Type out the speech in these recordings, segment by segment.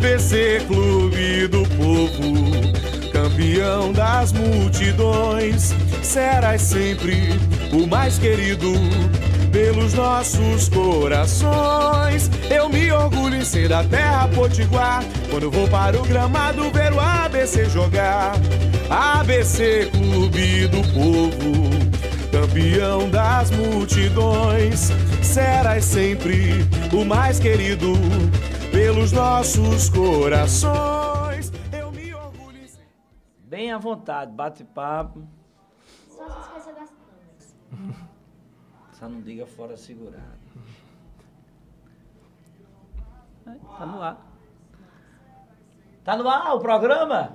ABC Clube do Povo, campeão das multidões, serás sempre o mais querido pelos nossos corações. Eu me orgulho em ser da terra potiguar, quando vou para o gramado ver o ABC jogar. ABC Clube do Povo, campeão das multidões, serás sempre o mais querido pelos nossos corações. Eu me orgulho. Bem à vontade, bate papo. Só se esqueça das câmeras. Só não diga fora segurado. Tá no ar. Tá no ar o programa?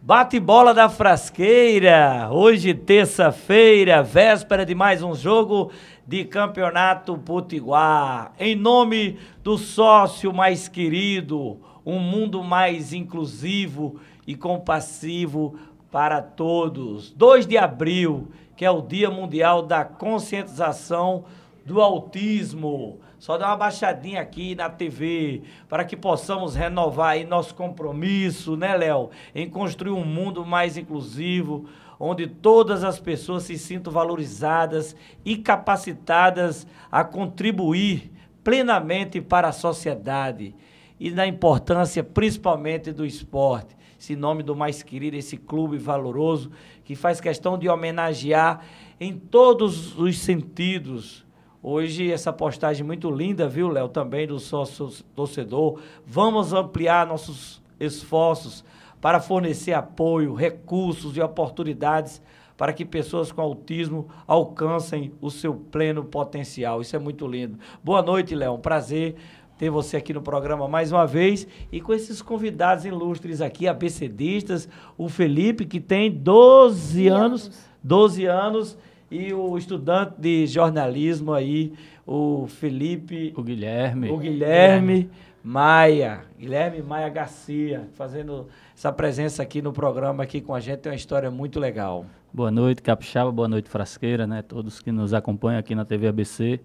Bate bola da frasqueira. Hoje, terça-feira, véspera de mais um jogo de Campeonato Potiguar. Em nome do sócio mais querido, um mundo mais inclusivo e compassivo para todos. 2 de abril, que é o Dia Mundial da Conscientização do Autismo. Só dá uma baixadinha aqui na TV para que possamos renovar aí nosso compromisso, né, Léo? Em construir um mundo mais inclusivo onde todas as pessoas se sintam valorizadas e capacitadas a contribuir plenamente para a sociedade e na importância principalmente do esporte. Esse nome do mais querido, esse clube valoroso que faz questão de homenagear em todos os sentidos. Hoje, essa postagem muito linda, viu, Léo, também do sócio torcedor. Vamos ampliar nossos esforços para fornecer apoio, recursos e oportunidades para que pessoas com autismo alcancem o seu pleno potencial. Isso é muito lindo. Boa noite, Léo. Prazer ter você aqui no programa mais uma vez e com esses convidados ilustres aqui, abecedistas, o Felipe, que tem 12 anos, anos, 12 anos, e o estudante de jornalismo aí, o Felipe. O Guilherme. O Guilherme. Guilherme Maia, Guilherme Maia Garcia, fazendo essa presença aqui no programa aqui com a gente, tem uma história muito legal. Boa noite, Capixaba, boa noite, Frasqueira, né? Todos que nos acompanham aqui na TV ABC.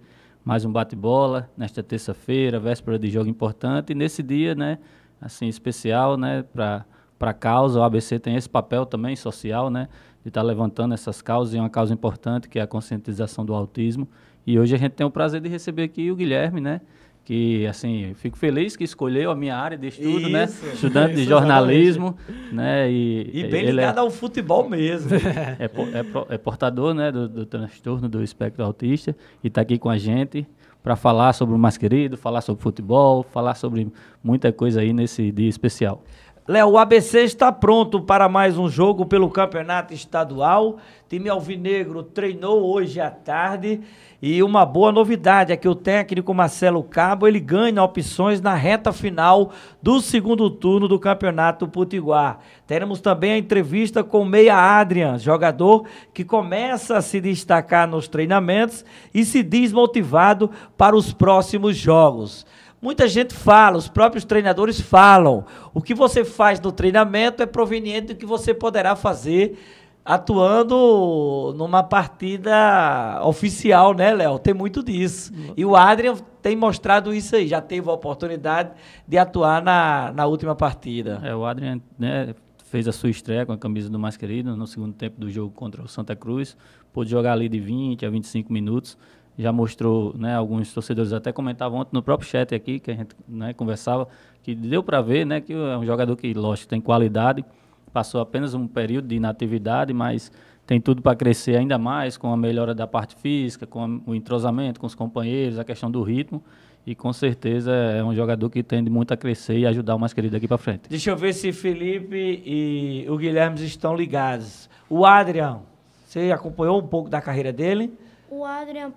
Mais um bate-bola nesta terça-feira, véspera de jogo importante. E nesse dia, né, assim, especial, né, para a causa, o ABC tem esse papel também social, né, de estar tá levantando essas causas, e uma causa importante que é a conscientização do autismo. E hoje a gente tem o prazer de receber aqui o Guilherme, né, que assim fico feliz que escolheu a minha área de estudo, né? isso, né? Estudante isso, de jornalismo, exatamente. né? E, e bem é ligado é, ao futebol mesmo. É, é, é portador, né, do, do, transtorno do espectro autista e está aqui com a gente para falar sobre o mais querido, falar sobre futebol, falar sobre muita coisa aí nesse dia especial. Léo, o ABC está pronto para mais um jogo pelo Campeonato Estadual. Time Alvinegro treinou hoje à tarde e uma boa novidade é que o técnico Marcelo Cabo ele ganha opções na reta final do segundo turno do Campeonato Potiguar. Teremos também a entrevista com Meia Adrian, jogador que começa a se destacar nos treinamentos e se diz motivado para os próximos jogos. Muita gente fala, os próprios treinadores falam. O que você faz no treinamento é proveniente do que você poderá fazer atuando numa partida oficial, né, Léo? Tem muito disso. E o Adrian tem mostrado isso aí, já teve a oportunidade de atuar na, na última partida. É, o Adrian né, fez a sua estreia com a camisa do mais querido no segundo tempo do jogo contra o Santa Cruz. Pôde jogar ali de 20 a 25 minutos já mostrou, né, alguns torcedores até comentavam ontem no próprio chat aqui, que a gente né, conversava, que deu para ver né, que é um jogador que, lógico, tem qualidade, passou apenas um período de inatividade, mas tem tudo para crescer ainda mais com a melhora da parte física, com o entrosamento com os companheiros, a questão do ritmo. E com certeza é um jogador que tende muito a crescer e ajudar o mais querido daqui para frente. Deixa eu ver se Felipe e o Guilherme estão ligados. O Adrian, você acompanhou um pouco da carreira dele? O Adrian,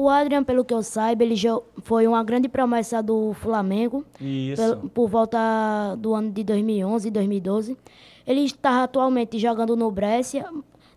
o Adrian, pelo que eu saiba, ele já foi uma grande promessa do Flamengo. Pelo, por volta do ano de 2011, 2012. Ele está atualmente jogando no Brescia,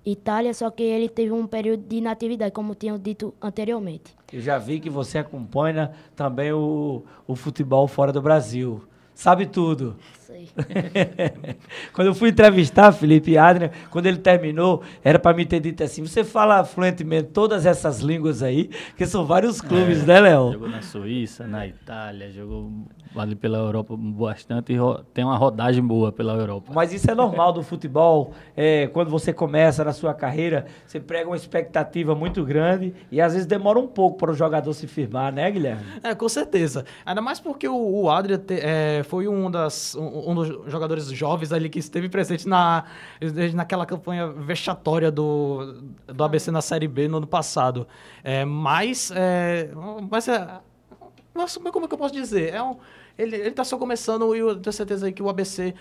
Itália, só que ele teve um período de inatividade, como tinha dito anteriormente. Eu já vi que você acompanha também o, o futebol fora do Brasil. Sabe tudo sei. quando eu fui entrevistar Felipe Adrian, quando ele terminou, era para me ter dito assim: você fala fluentemente todas essas línguas aí, que são vários clubes, é, né, Léo? Jogou na Suíça, na Itália, jogou vale pela Europa bastante, e tem uma rodagem boa pela Europa. Mas isso é normal do futebol, é, quando você começa na sua carreira, você prega uma expectativa muito grande e às vezes demora um pouco para o jogador se firmar, né, Guilherme? É, com certeza. Ainda mais porque o, o Adria te, é, foi um das, um dos jogadores jovens ali que esteve presente na, naquela campanha vexatória do, do ABC na Série B no ano passado. É, mas, é, mas, é, mas como é que eu posso dizer? É um, ele, ele tá só começando e eu tenho certeza que o ABC.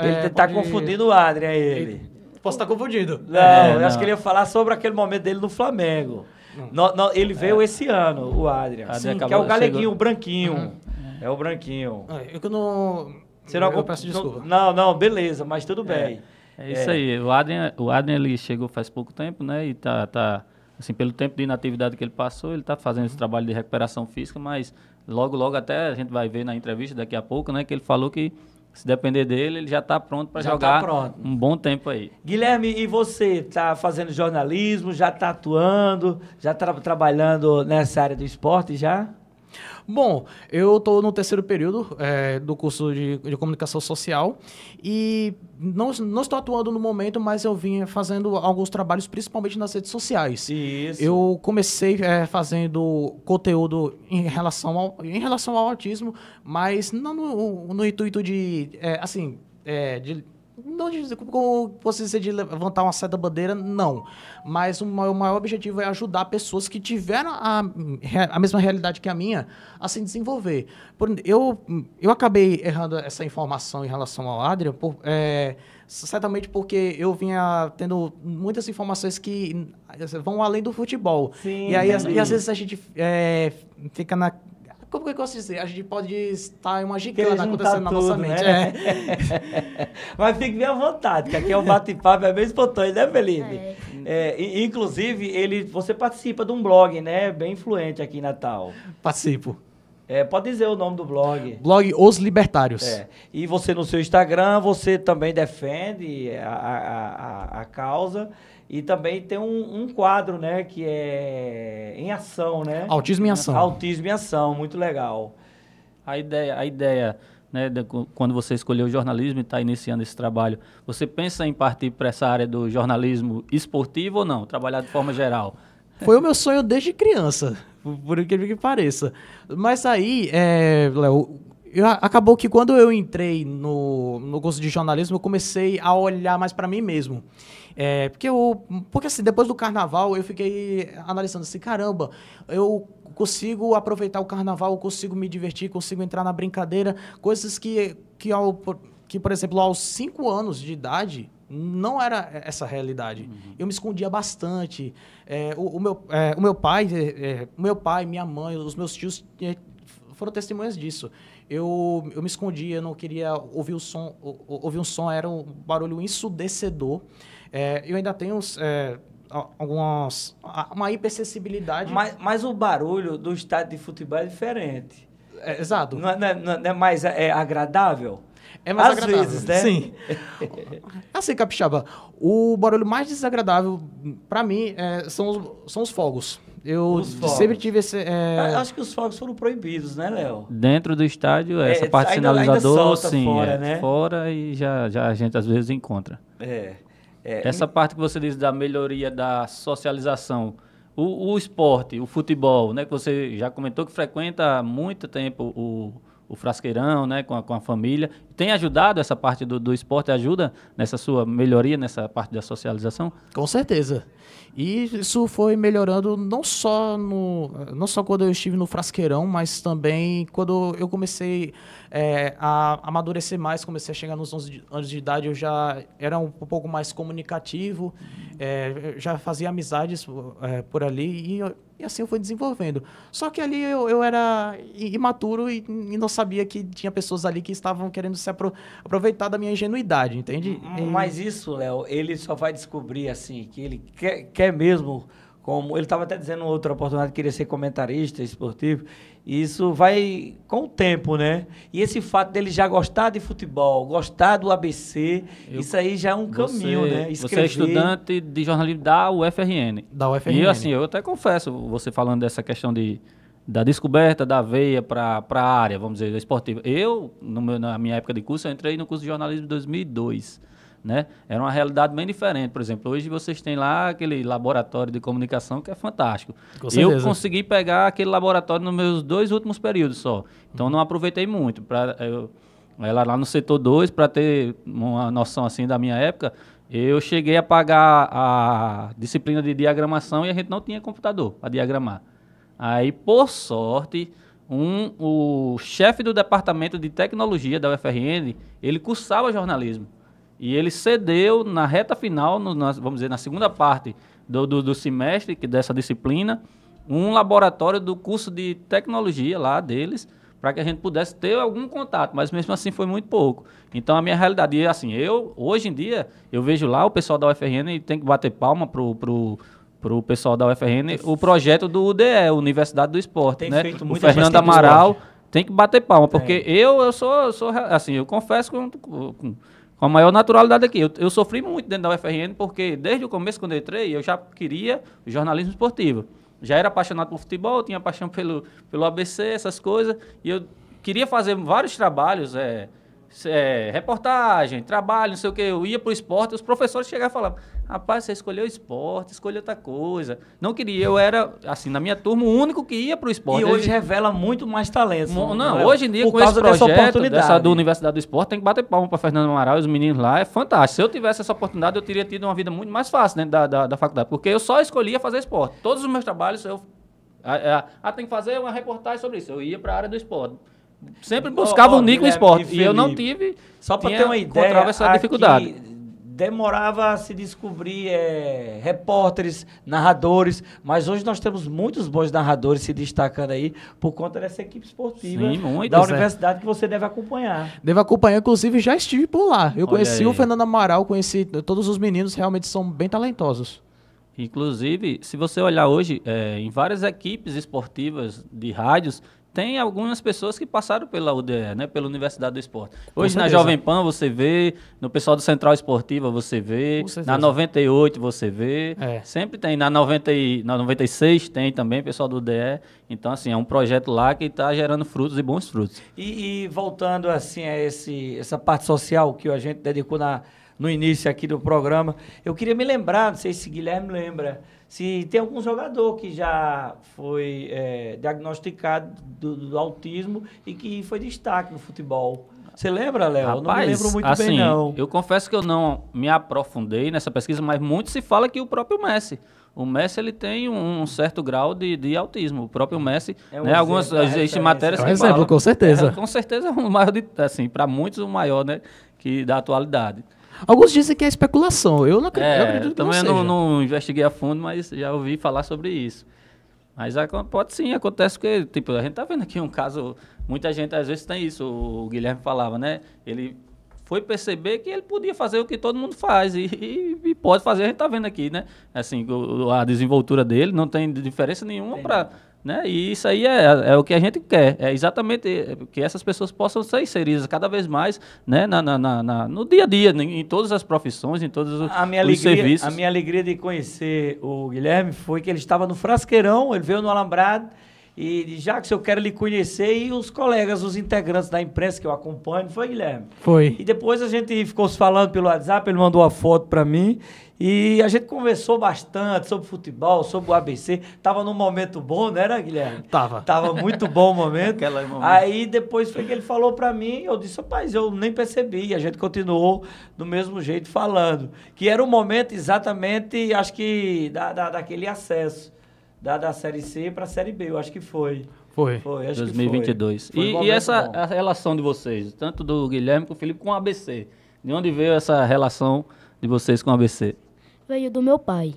É, ele tá pode... confundindo o Adrian, ele. ele. Posso estar tá confundido. Não, é, eu não. acho que ele ia falar sobre aquele momento dele no Flamengo. No, no, ele veio é. esse ano, o Adrian. Adrian Sim, que é o galeguinho, chegou. o branquinho. Uhum. É o branquinho. É, eu não. Será que eu peço desculpa. Não, não, beleza, mas tudo é, bem. É, isso é. aí. O Adrian, o Adrian ele chegou faz pouco tempo, né? E tá, tá assim, pelo tempo de inatividade que ele passou, ele tá fazendo esse uhum. trabalho de recuperação física, mas logo, logo até a gente vai ver na entrevista daqui a pouco, né? Que ele falou que se depender dele, ele já está pronto para tá jogar tá pronto. um bom tempo aí. Guilherme, e você está fazendo jornalismo, já está atuando, já está trabalhando nessa área do esporte já? Bom, eu estou no terceiro período é, do curso de, de, comunicação social e não, não estou atuando no momento, mas eu vim fazendo alguns trabalhos, principalmente nas redes sociais. Isso. Eu comecei é, fazendo conteúdo em relação ao, em relação ao autismo, mas não no, no intuito de, é, assim, é, de não, como você dizer de levantar uma certa bandeira, não. Mas o maior, o maior, objetivo é ajudar pessoas que tiveram a, a mesma realidade que a minha a se desenvolver. Por, eu, eu acabei errando essa informação em relação ao Adrian, por, é, certamente porque eu vinha tendo muitas informações que eh, vão além do futebol. Sim, e aí, e às vezes a gente é, fica na como que eu posso dizer? A gente pode estar em uma gigante acontecendo na nossa mente. Né? É. Mas fique bem à vontade, que aqui é um bate-papo, é bem espontâneo, né, Felipe? É. É, inclusive, ele, você participa de um blog, né? Bem influente aqui em Natal. Participo. É, pode dizer o nome do blog. Blog Os Libertários. É. E você no seu Instagram, você também defende a, a, a, a causa. E também tem um, um, quadro, né, que é em ação, né? Autismo em ação. Autismo em ação, muito legal. A ideia, a ideia, né, de, quando você escolheu o jornalismo e está iniciando esse trabalho, você pensa em partir para essa área do jornalismo esportivo ou não? Trabalhar de forma geral? Foi o meu sonho desde criança, por incrível que pareça. Mas aí, é, Léo, acabou que quando eu entrei no, no curso de jornalismo, eu comecei a olhar mais para mim mesmo. É, porque, eu, porque assim, depois do carnaval eu fiquei analisando assim, caramba, eu consigo aproveitar o carnaval, eu consigo me divertir, consigo entrar na brincadeira, coisas que, que, ao, que por exemplo, aos cinco anos de idade, não era essa realidade. Uhum. Eu me escondia bastante. É, o, o, meu, é, o meu pai, é, é meu pai, minha mãe, os meus tios é, foram testemunhas disso. Eu, eu me escondia, não queria ouvir o som, ou, ouvir um som era um barulho ensudecedor. É, eu ainda tenho é, algumas. uma hipersensibilidade. Mas, mas o barulho do estádio de futebol é diferente. É, exato. Não é, não é não é, é mais é, agradável? É mais Às agradável. vezes, né? Sim. assim, Capixaba, o barulho mais desagradável para mim são, os, são os fogos. Eu sempre tive esse. É... Acho que os fogos foram proibidos, né, Léo? Dentro do estádio, essa é, parte ainda, sinalizador, ainda sim. Fora, é, né? fora e já, já a gente às vezes encontra. É. É, é, Essa parte que você diz da melhoria da socialização, o, o, esporte, o futebol, né, que você já comentou que frequenta há muito tempo o, o Frasqueirão, né, com a, com a família. Tem ajudado essa parte do, do esporte? Ajuda nessa sua melhoria, nessa parte da socialização? Com certeza. E isso foi melhorando não só no não só quando eu estive no Frasqueirão, mas também quando eu comecei é, a amadurecer mais, comecei a chegar nos 11 anos de idade, eu já era um, pouco mais comunicativo, é, já fazia amizades é, por ali e eu, e assim eu fui desenvolvendo. Só que ali eu, eu era imaturo e, e, não sabia que tinha pessoas ali que estavam querendo se apro aproveitar da minha ingenuidade, entende? Hum, mas isso, Léo, ele só vai descobrir assim, que ele quer, quer mesmo, como ele estava até dizendo em outra oportunidade, que queria ser comentarista esportivo. Isso vai com o tempo, né? E esse fato dele já gostar de futebol, gostar do ABC, eu, isso aí já é um você, caminho, né? Escrever. Você é estudante de jornalismo da UFRN. Da UFRN. E assim, eu até confesso, você falando dessa questão de, da descoberta da veia para a área, vamos dizer, esportiva. Eu, meu, na minha época de curso, entrei no curso de jornalismo em 2002 né? Era uma realidade bem diferente. Por exemplo, hoje vocês têm lá aquele laboratório de comunicação que é fantástico. eu consegui pegar aquele laboratório nos meus dois últimos períodos só. Então, não aproveitei muito. Pra, eu, ela lá no setor 2, para ter uma noção assim da minha época, eu cheguei a pagar a disciplina de diagramação e a gente não tinha computador para diagramar. Aí, por sorte, um, o chefe do departamento de tecnologia da UFRN, ele cursava jornalismo. E ele cedeu na reta final, no, na, vamos dizer, na segunda parte do, do, do, semestre que dessa disciplina, um laboratório do curso de tecnologia lá deles, para que a gente pudesse ter algum contato, mas mesmo assim foi muito pouco. Então a minha realidade é assim, eu hoje em dia eu vejo lá o pessoal da UFRN e tem que bater palma pro, pro para o pessoal da UFRN, o projeto do UDE, Universidade do Esporte, tem né? o Fernando Amaral tem que bater palma, porque é. eu, eu sou, sou, assim, eu confesso com, com com a maior naturalidade aqui. Eu, eu, sofri muito dentro da UFRN porque desde o começo, quando eu entrei, eu já queria jornalismo esportivo. Já era apaixonado por futebol, tinha paixão pelo, pelo ABC, essas coisas, e eu queria fazer vários trabalhos é, é, reportagem, trabalho, não sei o que, eu ia para o esporte, os professores chegavam e falavam, rapaz, você escolheu esporte, escolheu outra coisa. Não queria, eu era, assim, na minha turma, o único que ia para o esporte. E hoje revela muito mais talento. Não, não, é? hoje em dia, por com causa esse projeto, dessa oportunidade. Dessa, do Universidade do Esporte, tem que bater palma para Fernando Amaral e os meninos lá, é fantástico. Se eu tivesse essa oportunidade, eu teria tido uma vida muito mais fácil dentro né, da, da, da faculdade, porque eu só escolhia fazer esporte. Todos os meus trabalhos, eu ah, tem que fazer uma reportagem sobre isso. Eu ia para a área do esporte sempre buscava oh, oh, um nick no esporte. E, eu não tive. Só para ter uma ideia. Encontrava essa dificuldade. Demorava a se descobrir é, repórteres, narradores, mas hoje nós temos muitos bons narradores se destacando aí por conta dessa equipe esportiva Sim, muito, da é. universidade é. que você deve acompanhar. deve acompanhar, inclusive já estive por lá. Eu Olha conheci aí. o Fernando Amaral, conheci todos os meninos, realmente são bem talentosos. Inclusive, se você olhar hoje, é, em várias equipes esportivas de rádios, tem algumas pessoas que passaram pela UDE, né, pela Universidade do Esporte. Hoje na Jovem Pan você vê, no pessoal do Central Esportiva você vê, na 98 você vê, é. sempre tem, na, 90, na 96 tem também pessoal do UDE. Então, assim, é um projeto lá que está gerando frutos e bons frutos. E, e voltando, assim, a esse, essa parte social que a gente dedicou na, no início aqui do programa, eu queria me lembrar, não sei se Guilherme lembra, se tem algum jogador que já foi é, diagnosticado do, do, autismo e que foi destaque no futebol. Você lembra, Léo? Rapaz, eu não me lembro muito assim, bem, não. Eu confesso que eu não me aprofundei nessa pesquisa, mas muito se fala que o próprio Messi. O Messi ele tem um, certo grau de, de autismo. O próprio Messi, é um né, exemplo, algumas é existem matérias é um exemplo, com certeza. É, com certeza é um maior de, assim, para muitos o maior, né, que da atualidade. Alguns dizem que é especulação. Eu não acredito, é, eu acredito que também não, não, não, investiguei a fundo, mas já ouvi falar sobre isso. Mas pode sim, acontece que, tipo, a gente tá vendo aqui um caso, muita gente às vezes tem isso, o Guilherme falava, né? Ele foi perceber que ele podia fazer o que todo mundo faz e, e, e pode fazer, a gente tá vendo aqui, né? Assim, a desenvoltura dele não tem diferença nenhuma para né? E isso aí é, é, o que a gente quer, é exatamente é, que essas pessoas possam ser inseridas cada vez mais né? na, na, na no dia a dia, em, em, todas as profissões, em todos os, a minha os alegria, serviços. A minha alegria de conhecer o Guilherme foi que ele estava no Frasqueirão, ele veio no Alambrado, e já que eu quero lhe conhecer e os colegas, os integrantes da imprensa que eu acompanho, foi Guilherme. Foi. E depois a gente ficou se falando pelo WhatsApp, ele mandou a foto para mim e a gente conversou bastante sobre futebol, sobre o ABC. Tava num momento bom, não né, era, Guilherme? Tava. Tava muito bom o momento. momento. Aí depois foi que ele falou para mim, eu disse, rapaz, eu nem percebi. E a gente continuou do mesmo jeito falando. Que era o momento exatamente, acho que, da, da, daquele acesso. Da, da Série C pra Série B, eu acho que foi. Foi. Foi, acho 2022. que foi. foi um e, essa relação de vocês, tanto do Guilherme com o Felipe, com o ABC. De onde veio essa relação de vocês com o ABC? veio do meu pai.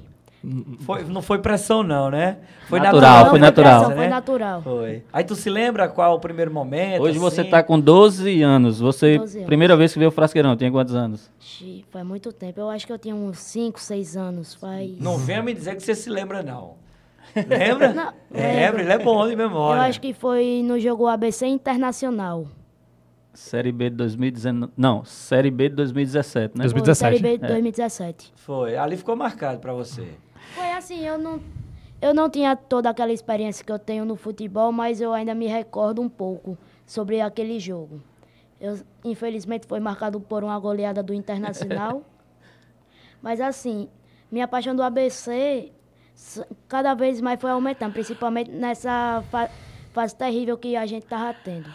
Foi, não foi pressão, não, né? Foi natural. natural foi natural. Pressão, né? Foi natural. Foi. Aí tu se lembra qual o primeiro momento? Hoje assim? você tá com 12 anos. Você, 12 anos. primeira vez que veio o Frasqueirão, tinha quantos anos? Xii, faz muito tempo. Eu acho que eu tinha uns 5, 6 anos. Faz... Não venha me dizer que você se lembra, não. Lembra? Não, é, lembra, ele é bom de memória. Eu acho que foi no jogo ABC Internacional. Série B de 2019. Não, Série B de 2017, né? 2017. Foi, série B de 2017. Foi. Ali ficou marcado para você. Foi assim, eu não, eu não tinha toda aquela experiência que eu tenho no futebol, mas eu ainda me recordo um pouco sobre aquele jogo. Eu, infelizmente foi marcado por uma goleada do Internacional. mas assim, minha paixão do ABC cada vez mais foi aumentando, principalmente nessa fa fase terrível que a gente estava tendo.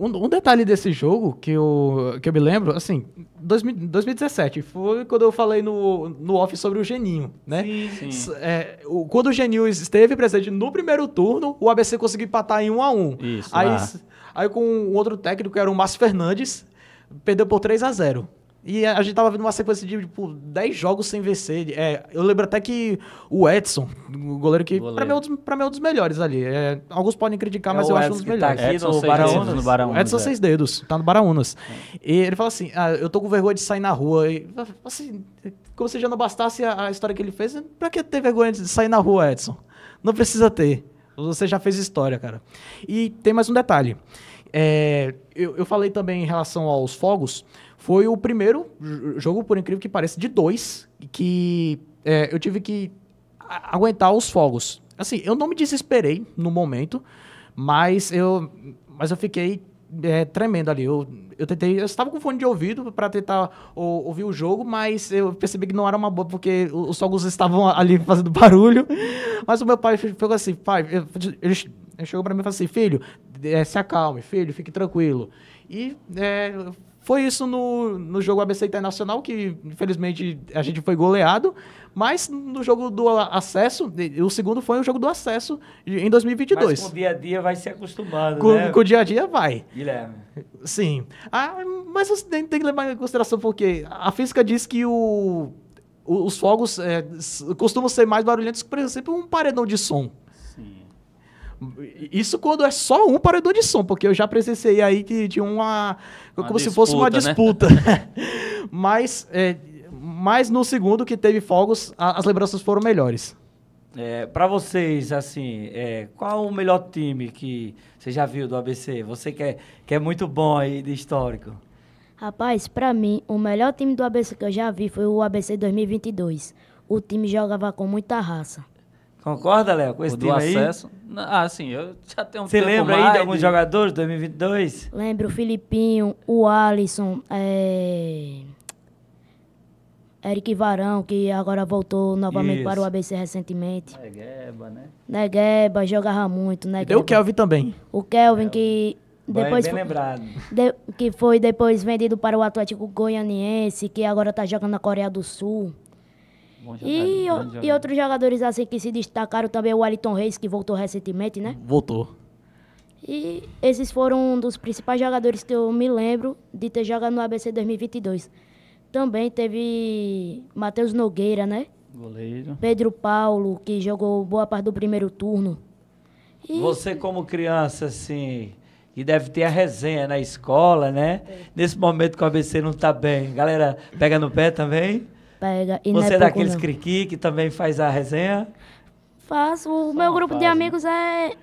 Um, um, detalhe desse jogo que eu, que eu me lembro, assim, 2017, foi quando eu falei no, no off sobre o Geninho, né? Sim, sim. É, o, quando o Geninho esteve presente no primeiro turno, o ABC conseguiu empatar em 1 um a 1 um. Isso, aí, ah. aí com um outro técnico, que era o Márcio Fernandes, perdeu por 3 a 0 e a gente tava vendo uma sequência de, tipo, 10 jogos sem vencer. É, eu lembro até que o Edson, o goleiro que, goleiro. Pra, mim, é um dos, pra mim, é um dos melhores ali. É, alguns podem criticar, é mas eu acho um dos tá melhores. Tá Edson, no Baraunas. No Baraunas Edson Seis Dedos, é. tá no Baraunas. E ele fala assim, ah, eu tô com vergonha de sair na rua. E, assim, como se já não bastasse a, a história que ele fez, pra que ter vergonha de sair na rua, Edson? Não precisa ter. Você já fez história, cara. E tem mais um detalhe. É, eu, eu falei também em relação aos fogos... Foi o primeiro jogo, por incrível que pareça, de dois, que é, eu tive que aguentar os fogos. Assim, eu não me desesperei no momento, mas eu, mas eu fiquei é, tremendo ali. Eu, eu tentei, eu estava com fone de ouvido para tentar ouvir o jogo, mas eu percebi que não era uma boa, porque os fogos estavam ali fazendo barulho. Mas o meu pai ficou assim, pai, ele, chegou para mim e falou assim, filho, é, se acalme, filho, fique tranquilo. E é, foi isso no, no jogo ABC Internacional, que infelizmente a gente foi goleado, mas no jogo do acesso, o segundo foi o jogo do acesso em 2022. Mas com o dia a dia vai se acostumando, com, né? Com o dia a dia vai. Guilherme. Sim. Ah, mas você tem, tem que levar em consideração porque a física diz que o, os fogos é, costumam ser mais barulhentos que, por exemplo, um paredão de som. Isso quando é só um paredão de som, porque eu já presenciei aí de, de uma, uma. como disputa, se fosse uma disputa. Né? mas, é, mas no segundo que teve fogos, a, as lembranças foram melhores. É, para vocês, assim, é, qual o melhor time que você já viu do ABC? Você que é, que é muito bom aí de histórico. Rapaz, para mim, o melhor time do ABC que eu já vi foi o ABC 2022. O time jogava com muita raça. Concorda, Léo, com esse o time do acesso? Aí? Ah, sim, eu já tenho um Você lembra aí de alguns jogadores de 2022? Lembro o Filipinho, o Alisson, é... Eric Varão, que agora voltou novamente Isso. para o ABC recentemente. Negueba, né? Negueba, jogava muito, Negueba. Né? E o Kelvin também. O Kelvin, que depois bem, bem lembrado. De, que foi depois vendido para o Atlético Goianiense, que agora está jogando na Coreia do Sul. E, o, e outros jogadores assim que se destacaram também, o Wellington Reis, que voltou recentemente, né? Voltou. E esses foram um dos principais jogadores que eu me lembro de ter jogado no ABC 2022. Também teve Matheus Nogueira, né? Goleiro. Pedro Paulo, que jogou boa parte do primeiro turno. E... Você, como criança, assim, que deve ter a resenha na escola, né? É. Nesse momento que o ABC não está bem, galera pega no pé também? pega. E Você é, é daqueles criqui que também faz a resenha? Faço. O Só meu grupo faz, de amigos né? é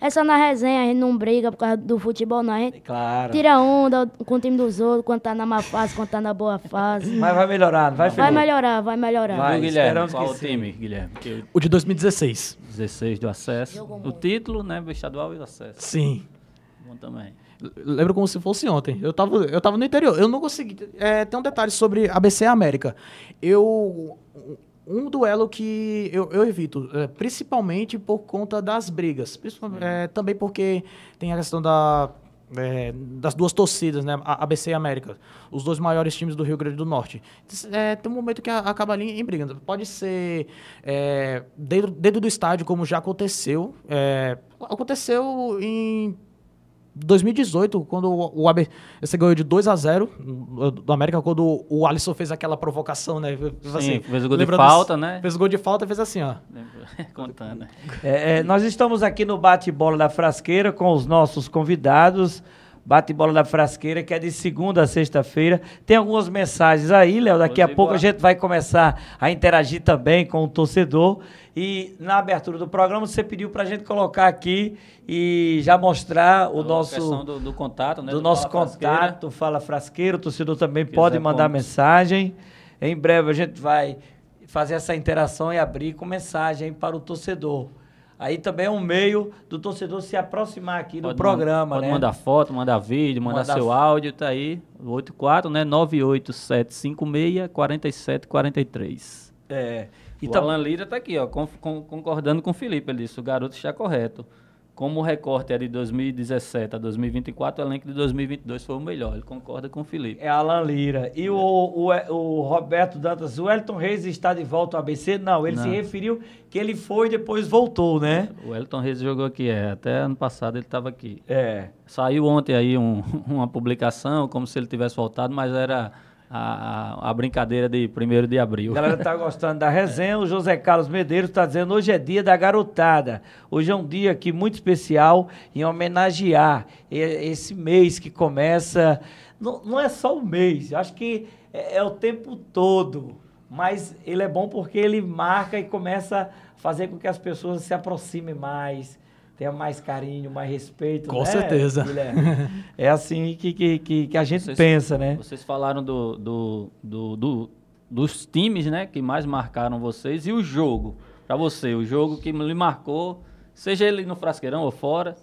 é só na resenha, a gente não briga por causa do futebol, não. A gente claro. tira onda com o time dos outros, quando tá na má fase, quando tá na boa fase. Mas vai melhorar, vai, Felipe? Vai melhorar, vai melhorar. Vai, Guilherme, qual o time, Guilherme? Que... O de 2016. 16 do acesso. O título, né, do estadual e do acesso. Sim. Bom também. Lembro como se fosse ontem. Eu tava, eu tava no interior. Eu não consegui. É, tem um detalhe sobre ABC América. Eu. Um duelo que eu, eu evito, é, principalmente por conta das brigas. Uhum. É, também porque tem a questão da, é, das duas torcidas, né? ABC e América. Os dois maiores times do Rio Grande do Norte. É, tem um momento que a, acaba ali em briga. Pode ser é, dentro, dentro do estádio, como já aconteceu. aconteceu em 2018, quando o ABC ganhou de 2 a 0 do América, quando o Alisson fez aquela provocação, né? Fez, assim, Sim, fez o gol de falta, né? Fez o gol de falta e fez assim, ó. Contando. É, é, nós estamos aqui no bate-bola da Frasqueira com os nossos convidados. Bate-bola da Frasqueira, que é de segunda a sexta-feira. Tem algumas mensagens aí, Léo. Daqui Vamos a pouco embora. a gente vai começar a interagir também com o torcedor. E na abertura do programa, você pediu para a gente colocar aqui e já mostrar o a nosso. Do, do, contato, né? Do, do nosso Fala contato, Fala Frasqueiro. O torcedor também Quiser pode mandar pontos. mensagem. Em breve a gente vai fazer essa interação e abrir com mensagem para o torcedor. Aí também é um meio do torcedor se aproximar aqui pode do programa, pode né? mandar foto, manda vídeo, manda seu áudio, tá aí. 84, né? 987564743. É. E o tá... Alan Lira tá aqui, ó, concordando com o Felipe, ele disse, o garoto está correto. Como o recorte é de 2017 a 2024, o elenco de 2022 foi o melhor. Ele concorda com o Felipe. É Alan Lira. E o, o, o, é, Roberto Dantas, o Elton Reis está de volta ao ABC? Não, ele Não. se referiu que ele foi e depois voltou, né? O Elton Reis jogou aqui, é. Até ano passado ele estava aqui. É. Saiu ontem aí um, uma publicação, como se ele tivesse voltado, mas era a, a, brincadeira de 1 de abril. A galera tá gostando da resenha. O José Carlos Medeiros está dizendo: hoje é dia da garotada. Hoje é um dia aqui muito especial em homenagear esse mês que começa. Não, não é só o mês, acho que é, é o tempo todo. Mas ele é bom porque ele marca e começa a fazer com que as pessoas se aproximem mais, tenha mais carinho, mais respeito. Com né, certeza. Guilherme? É assim que, que, que, que a gente vocês, pensa, né? Vocês falaram do, do, do, do, dos times né, que mais marcaram vocês e o jogo. Para você, o jogo que lhe marcou, seja ele no Frasqueirão ou fora,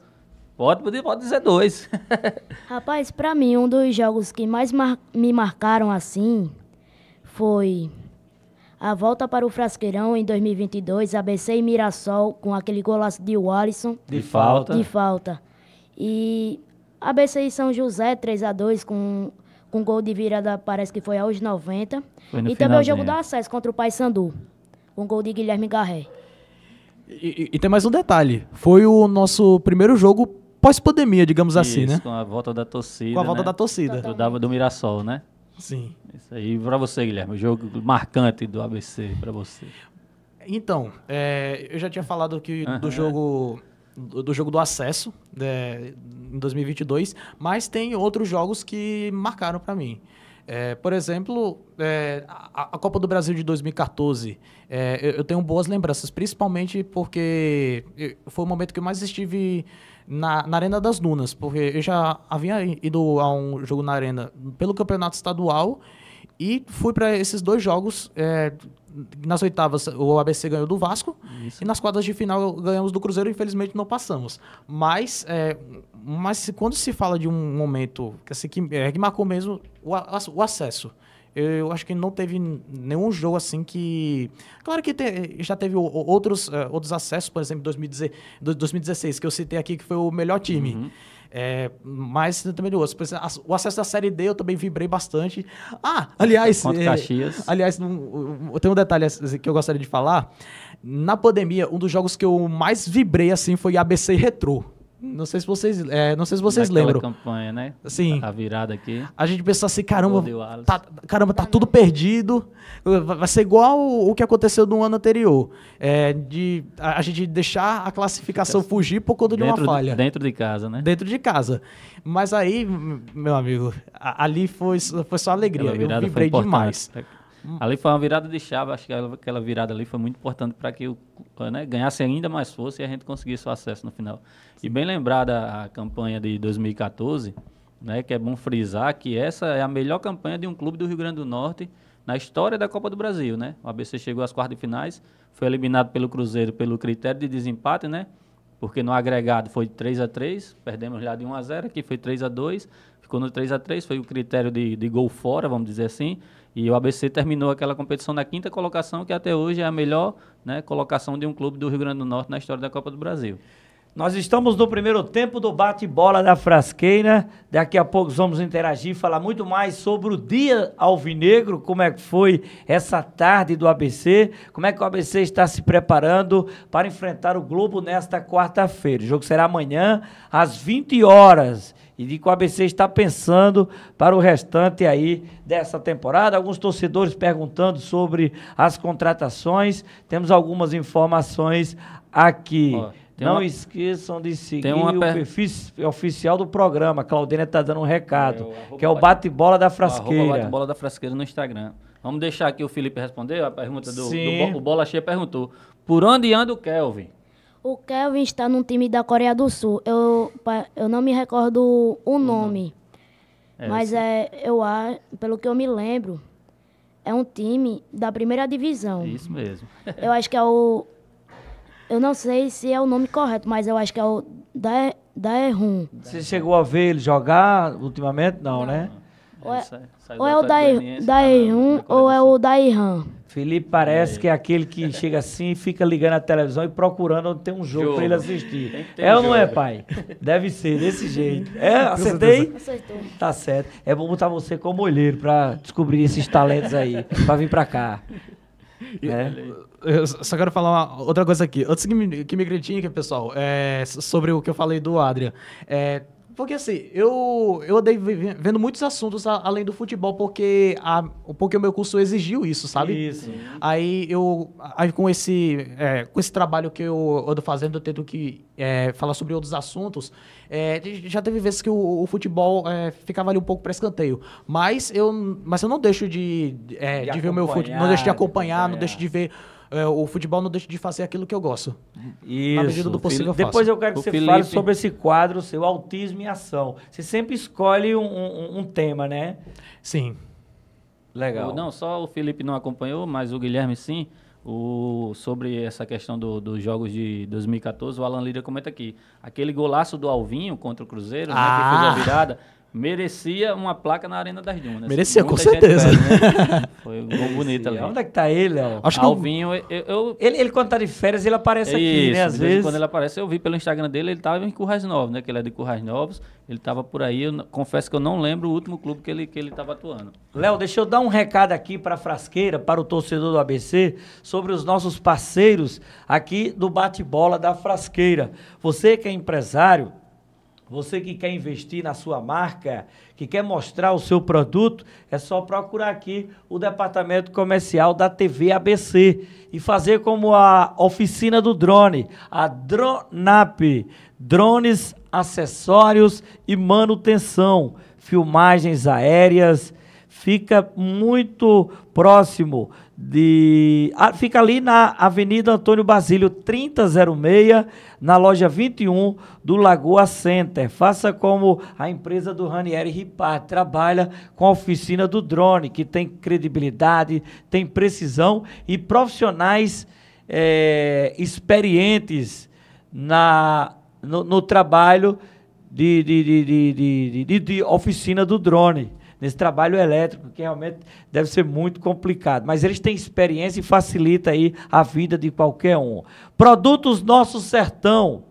pode, pode dizer dois. Rapaz, para mim, um dos jogos que mais mar me marcaram assim foi a volta para o Frasqueirão em 2022, ABC e Mirassol, com aquele golaço de Wallison. De falta. De falta. E ABC e São José, 3 a 2 com, com gol de virada, parece que foi aos 90. Foi e também o jogo do acesso contra o Paysandu, com gol de Guilherme Garré. E, e, tem mais um detalhe. Foi o nosso primeiro jogo pós-pandemia, digamos assim, Isso, assim, né? Com a volta da torcida. Com a volta né? da torcida. Do, do Mirassol, né? Sim. Isso aí. Para você, Guilherme, o jogo marcante do ABC para você. Então, é, eu já tinha falado que uhum. do jogo do, jogo do acesso né, em 2022, mas tem outros jogos que marcaram para mim. É, por exemplo, é, a, a, Copa do Brasil de 2014, é, eu, eu tenho boas lembranças, principalmente porque foi o momento que eu mais estive na, na Arena das Dunas, porque eu já havia ido a um jogo na Arena pelo campeonato estadual e fui para esses dois jogos. É, nas oitavas o ABC ganhou do Vasco Isso. e nas quartas de final ganhamos do Cruzeiro infelizmente não passamos mas é, mas quando se fala de um momento que, assim, que, é, que marcou mesmo o, o acesso eu acho que não teve nenhum jogo assim que. Claro que te, já teve outros, uh, outros acessos, por exemplo, 2016, que eu citei aqui, que foi o melhor time. Uhum. É, mas também do outro. O acesso da Série D eu também vibrei bastante. Ah, aliás. é, Caxias. Aliás, um, tem um detalhe que eu gostaria de falar. Na pandemia, um dos jogos que eu mais vibrei assim foi ABC Retro. Não sei se vocês, é, não sei se vocês lembram. campanha, né? Sim. A virada aqui. A gente pensou assim, caramba, tá, caramba, tá tudo perdido. Vai ser igual o que aconteceu no ano anterior. É, de a, gente deixar a classificação fugir por conta dentro de uma falha. dentro de casa, né? Dentro de casa. Mas aí, meu amigo, ali foi, foi só alegria. Eu vibrei demais. É, Hum. Ali foi uma virada de chave, acho que aquela virada ali foi muito importante para que o eh, né, ganhasse ainda mais força e a gente conseguisse o acesso no final. Sim. E bem lembrada a campanha de 2014, né, que é bom frisar que essa é a melhor campanha de um clube do Rio Grande do Norte na história da Copa do Brasil, né? O ABC chegou às quartas de finais, foi eliminado pelo Cruzeiro pelo critério de desempate, né? Porque no agregado foi 3 a 3, perdemos já de 1 a 0, aqui foi 3 a 2, ficou no 3 a 3, foi o critério de, de gol fora, vamos dizer assim. E o ABC terminou aquela competição na quinta colocação, que até hoje é a melhor né, colocação de um clube do Rio Grande do Norte na história da Copa do Brasil. Nós estamos no primeiro tempo do bate-bola da Frasqueira. Daqui a pouco vamos interagir, falar muito mais sobre o Dia Alvinegro, como é que foi essa tarde do ABC, como é que o ABC está se preparando para enfrentar o Globo nesta quarta-feira. O jogo será amanhã às 20 horas e de que o ABC está pensando para o restante aí dessa temporada. Alguns torcedores perguntando sobre as contratações. Temos algumas informações aqui. Ó, Não uma, esqueçam de seguir o perfil oficial do programa. Claudênia está dando um recado, é, que é o bate-bola da frasqueira. Bate-bola da frasqueira no Instagram. Vamos deixar aqui o Felipe responder a pergunta do, do, do Bola Cheia perguntou: Por onde anda o Kelvin? O Kelvin está num time da Coreia do Sul. Eu, eu não me recordo o uhum. nome. É mas é, eu pelo que eu me lembro, é um time da primeira divisão. Isso mesmo. eu acho que é o. Eu não sei se é o nome correto, mas eu acho que é o da Você chegou a ver ele jogar ultimamente? Não, né? não. né? Ou é, ou é o Dairun ou é o Dairan. É Felipe parece é. que é aquele que chega assim e fica ligando a televisão e procurando onde tem um jogo, jogo. para ele assistir. É ou não é, pai? Deve ser desse jeito. É, acertei? Acertou. Tá certo. É bom botar você como olheiro para descobrir esses talentos aí, para vir para cá. É. Eu só quero falar outra coisa aqui. Antes que me, que me pessoal, é, sobre o que eu falei do Adrian. É, porque assim, eu, eu andei vendo muitos assuntos a, além do futebol, porque, a, porque o meu curso exigiu isso, sabe? Isso. Aí eu, aí com, esse, é, com esse trabalho que eu ando fazendo, eu tento que, é, falar sobre outros assuntos. É, já teve vezes que o, o futebol é, ficava ali um pouco para escanteio. Mas eu, mas eu não deixo de, é, de, de ver o meu futebol, não deixo de acompanhar, de acompanhar, não deixo de ver é, o futebol não deixa de fazer aquilo que eu gosto. Isso. Na medida do possível, Fili eu faço. Depois eu quero que o você Felipe... fale sobre esse quadro seu, autismo e ação. Você sempre escolhe um, um, um tema, né? Sim. Legal. O, não, só o Felipe não acompanhou, mas o Guilherme sim. O, sobre essa questão do, dos jogos de 2014, o Alan Lira comenta aqui. Aquele golaço do Alvinho contra o Cruzeiro, ah. né, que foi a ah! virada merecia uma placa na Arena das Dunas. Merecia, Muita com certeza. Né? Foi um gol bonito ali. Onde é que tá ele, Léo? Acho que Alvinho, eu, eu... Ele, ele quando tá de férias, ele aparece aqui, né? Às vezes. quando ele aparece, eu vi pelo Instagram dele, ele tava em Currais Novos, né? Que ele é de Currais Novos. Ele tava por aí, eu confesso que eu não lembro o último clube que ele, que ele tava atuando. Léo, deixa eu dar um recado aqui pra Frasqueira, para o torcedor do ABC, sobre os nossos parceiros aqui do bate-bola da Frasqueira. Você que é empresário, você que quer investir na sua marca, que quer mostrar o seu produto, é só procurar aqui o departamento comercial da TV ABC e fazer como a oficina do drone, a Dronap, drones, acessórios e manutenção, filmagens aéreas. Fica muito próximo de ah, fica ali na Avenida Antônio Basílio 3006, na loja 21 do Lagoa Center. Faça como a empresa do Ranieri Ripar, trabalha com a oficina do drone, que tem credibilidade, tem precisão e profissionais é, experientes na, no, no trabalho de, de, de, de, de, de, de oficina do drone nesse trabalho elétrico, que realmente deve ser muito complicado. Mas eles têm experiência e facilita aí a vida de qualquer um. Produtos Nosso Sertão,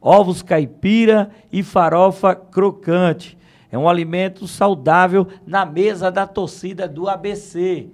ovos caipira e farofa crocante. É um alimento saudável na mesa da torcida do ABC.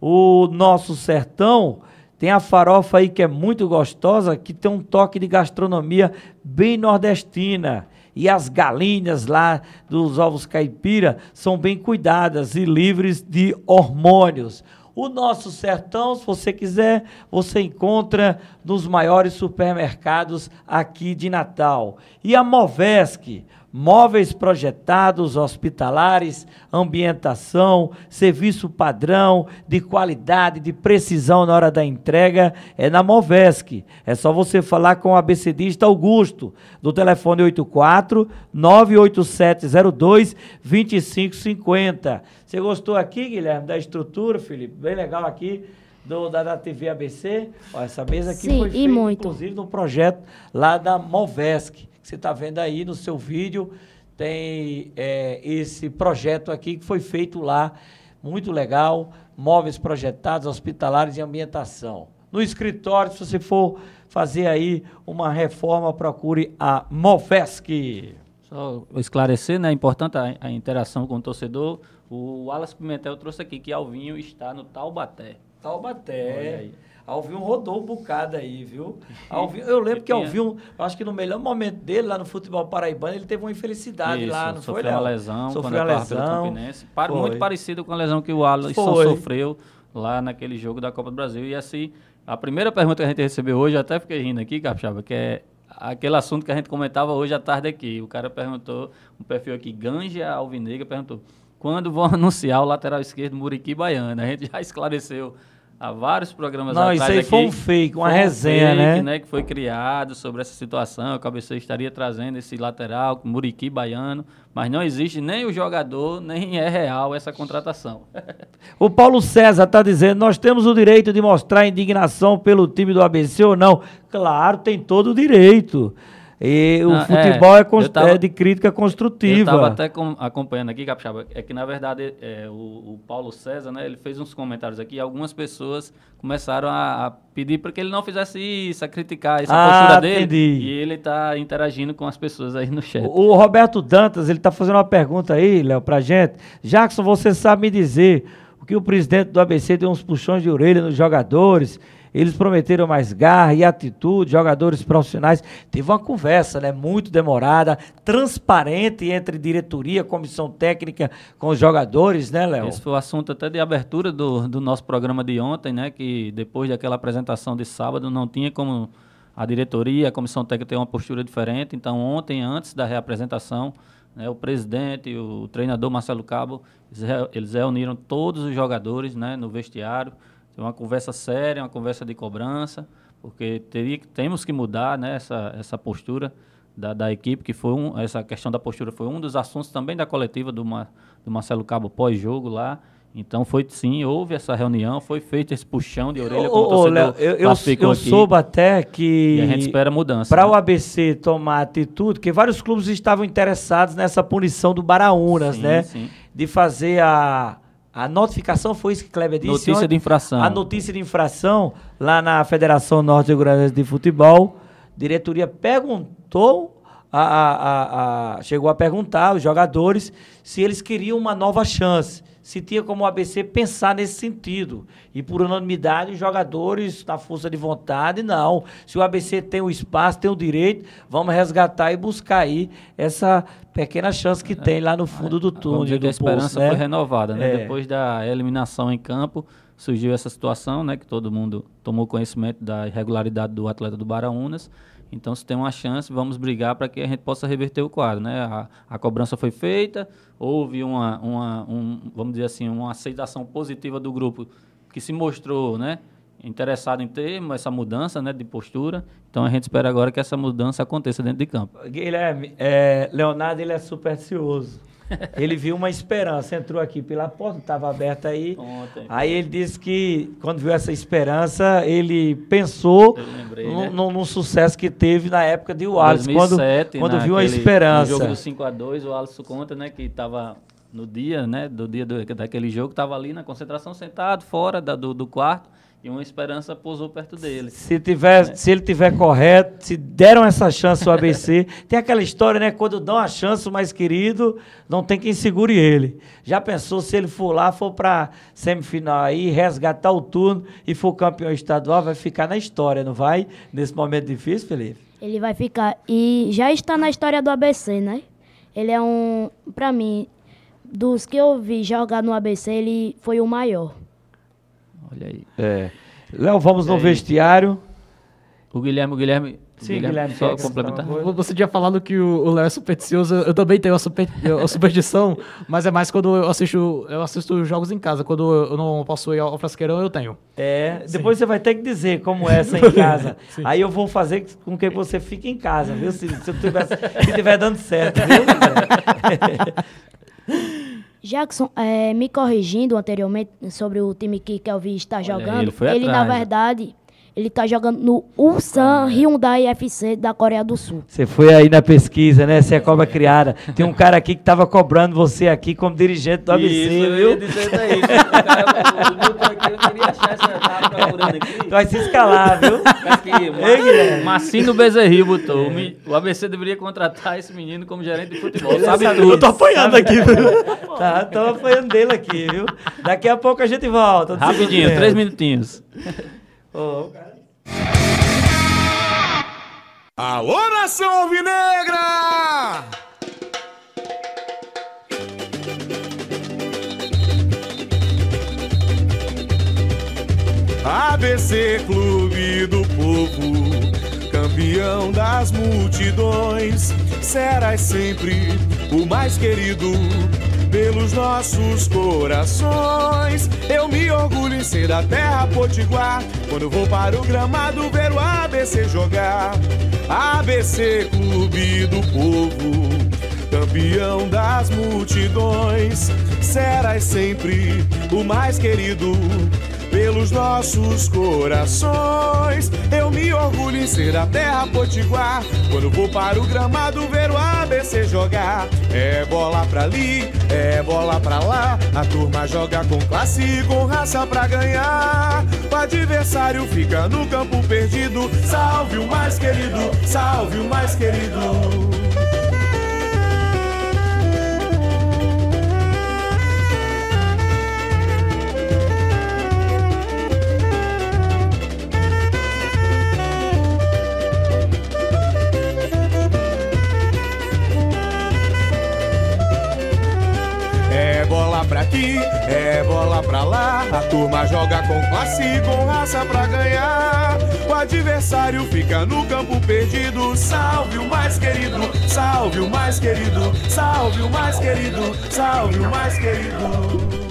O Nosso Sertão... Tem a farofa aí que é muito gostosa, que tem um toque de gastronomia bem nordestina e as galinhas lá dos ovos caipira são bem cuidadas e livres de hormônios. O nosso sertão, se você quiser, você encontra nos maiores supermercados aqui de Natal. E a Movesque, móveis projetados, hospitalares, ambientação, serviço padrão, de qualidade, de precisão na hora da entrega, é na Movesc. É só você falar com o ABCDista Augusto, do telefone 84 98702 2550. Você gostou aqui, Guilherme, da estrutura, Felipe? Bem legal aqui. Do, da, da, TV ABC. Ó, essa mesa aqui Sim, foi feita, inclusive, no projeto lá da Movesc que você está vendo aí no seu vídeo, tem é, esse projeto aqui que foi feito lá, muito legal, móveis projetados, hospitalares e ambientação. No escritório, se você for fazer aí uma reforma, procure a MOFESC. Só esclarecer, né? É importante a, a interação com o torcedor. O Wallace Pimentel trouxe aqui que Alvinho está no Taubaté. Taubaté. Olha aí. Alvinho rodou um bocado aí, viu? eu lembro que Alvinho, acho que no melhor momento dele, lá no futebol paraibano, ele teve uma infelicidade Isso, lá, não foi, Léo? Sofreu uma lesão. Sofreu uma lesão. Pelo muito parecido com a lesão que o Alisson foi. sofreu lá naquele jogo da Copa do Brasil. E assim, a primeira pergunta que a gente recebeu hoje, até fiquei rindo aqui, Capixaba, que é aquele assunto que a gente comentava hoje à tarde aqui. O cara perguntou, um perfil aqui, Ganja Alvinegra, perguntou, quando vão anunciar o lateral esquerdo Muriqui Baiano? A gente já esclareceu há vários programas Não, atrás isso aí aqui, foi um fake, uma resenha, fake, né? né? Que foi criado sobre essa situação, que o ABC estaria trazendo esse lateral, Muriqui Baiano, mas não existe nem o jogador, nem é real essa contratação. o Paulo César está dizendo, nós temos o direito de mostrar indignação pelo time do ABC ou não? Claro, tem todo o direito. E o ah, é. futebol é, é, tava, é, de crítica construtiva. Eu estava até com, acompanhando aqui, Capixaba, é que na verdade é, o, o, Paulo César, né, ele fez uns comentários aqui e algumas pessoas começaram a, a pedir para que ele não fizesse isso, a criticar essa ah, postura dele. Entendi. E ele está interagindo com as pessoas aí no chat. O, o Roberto Dantas, ele está fazendo uma pergunta aí, Léo, para gente. Jackson, você sabe me dizer o que o presidente do ABC deu uns puxões de orelha nos jogadores? Eles prometeram mais garra e atitude, jogadores profissionais. Teve uma conversa, né? Muito demorada, transparente entre diretoria, comissão técnica com os jogadores, né, Léo? Esse foi o assunto até de abertura do, do nosso programa de ontem, né? Que depois daquela apresentação de sábado não tinha como a diretoria, a comissão técnica ter uma postura diferente. Então, ontem, antes da reapresentação, né, o presidente e o treinador Marcelo Cabo, eles reuniram todos os jogadores né, no vestiário é uma conversa séria, uma conversa de cobrança, porque teria, temos que mudar né, essa, essa postura da, da equipe, que foi um, essa questão da postura foi um dos assuntos também da coletiva do, Ma, do Marcelo Cabo pós-jogo lá. Então foi sim, houve essa reunião, foi feito esse puxão de orelha com o torcedor. eu, eu, eu aqui, soube até que. a gente espera mudança. Para né? o ABC tomar atitude, que vários clubes estavam interessados nessa punição do Baraunas, sim, né? Sim. De fazer a a notificação foi isso que Kleber disse. Notícia ontem, de infração. A notícia de infração lá na Federação Norte de de Futebol, diretoria perguntou, a, a, a, a, chegou a perguntar aos jogadores se eles queriam uma nova chance se tinha como o ABC pensar nesse sentido. E por unanimidade, os jogadores, na força de vontade, não. Se o ABC tem o espaço, tem o direito, vamos resgatar e buscar aí essa pequena chance que é, tem lá no fundo do túnel. Do a esperança poço, né? foi renovada, né? É. Depois da eliminação em campo surgiu essa situação, né, que todo mundo tomou conhecimento da irregularidade do atleta do Baraunas. Então, se tem uma chance, vamos brigar para que a gente possa reverter o quadro. Né? A, a cobrança foi feita, houve uma, uma um, vamos dizer assim, uma aceitação positiva do grupo que se mostrou né, interessado em ter essa mudança né, de postura. Então, a gente espera agora que essa mudança aconteça dentro de campo. Guilherme, é, Leonardo ele é supersticioso. Ele viu uma esperança, entrou aqui pela porta, estava aberta aí. Ontem. Aí ele disse que, quando viu essa esperança, ele pensou lembrei, no, né? no, no, sucesso que teve na época de o Alisson. Quando, quando né? viu a esperança. No jogo do 5x2, o Alisson conta, né, que estava no dia, né, do dia do, daquele jogo, estava ali na concentração, sentado, fora da, do, do quarto. E uma esperança pousou perto dele. Se, tiver, né? se ele tiver correto, se deram essa chance ao ABC. tem aquela história, né? Quando dão a chance, o mais querido, não tem quem segure ele. Já pensou se ele for lá, for para semifinal aí, resgatar o turno e for campeão estadual, vai ficar na história, não vai? Nesse momento difícil, Felipe? Ele vai ficar. E já está na história do ABC, né? Ele é um, para mim, dos que eu vi jogar no ABC, ele foi o maior. Olha aí. É. Léo, vamos no vestiário. O Guilherme, o Guilherme. Sim, Guilherme, só complementar. Você tinha falado que o Léo é supersticioso. Eu também tenho a, super, a superstição, mas é mais quando eu assisto, eu assisto jogos em casa. Quando eu não posso ir ao frasqueirão, eu tenho. É, depois Sim. você vai ter que dizer como é essa em casa. Aí eu vou fazer com que você fique em casa, viu? Se, estiver se dando certo, viu? Jackson, é, me corrigindo anteriormente sobre o time que Kelvin está estar jogando, ele, ele na né? verdade ele está jogando no Ulsan ah, é. Hyundai FC da Coreia do Sul. Você foi aí na pesquisa, né? Você é cobra criada. Tem um cara aqui que estava cobrando você aqui como dirigente do ABC, isso, viu? Eu ia dizer isso aí. o meu é tranquilo queria achar essa etapa aqui. vai se escalar, viu? Mas que, Massino Bezerril botou. É. O ABC deveria contratar esse menino como gerente de futebol. Ele sabe, sabe tudo. Eu tô apanhando aqui, viu? Tá, tô apanhando dele aqui, viu? Daqui a pouco a gente volta. Rapidinho, três minutinhos. Oh. Alô, nação alvinegra! ABC Clube do Povo, campeão das multidões, serás sempre o mais querido pelos nossos corações. Eu me orgulho em ser da terra potiguar. Quando vou para o gramado ver o ABC jogar. ABC Clube do Povo, campeão das multidões. Serás sempre o mais querido pelos nossos corações. Eu me orgulho em ser da terra potiguar. Quando vou para o gramado ver o ABC jogar. É bola pra ali, é bola pra lá. A turma joga com classe e com raça pra ganhar. O adversário fica no campo perdido. Salve o mais querido, salve o mais querido. É bola pra lá, a turma joga com classe e com raça pra ganhar. O adversário fica no campo perdido. Salve o mais querido, salve o mais querido, salve o mais querido, salve o mais querido.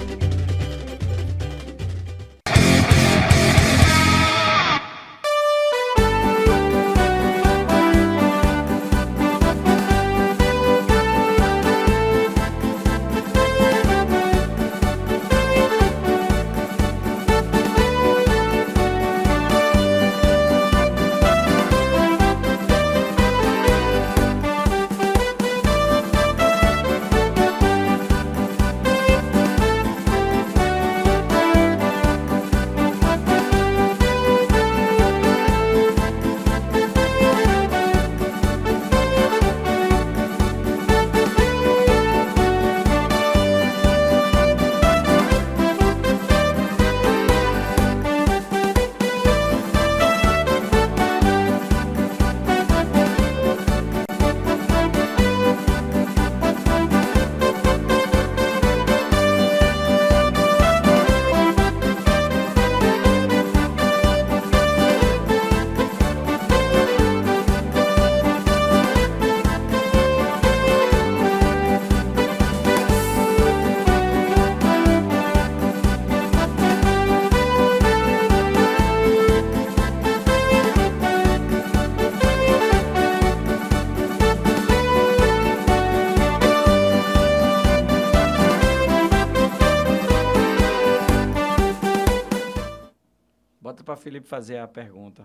Felipe fazer a pergunta.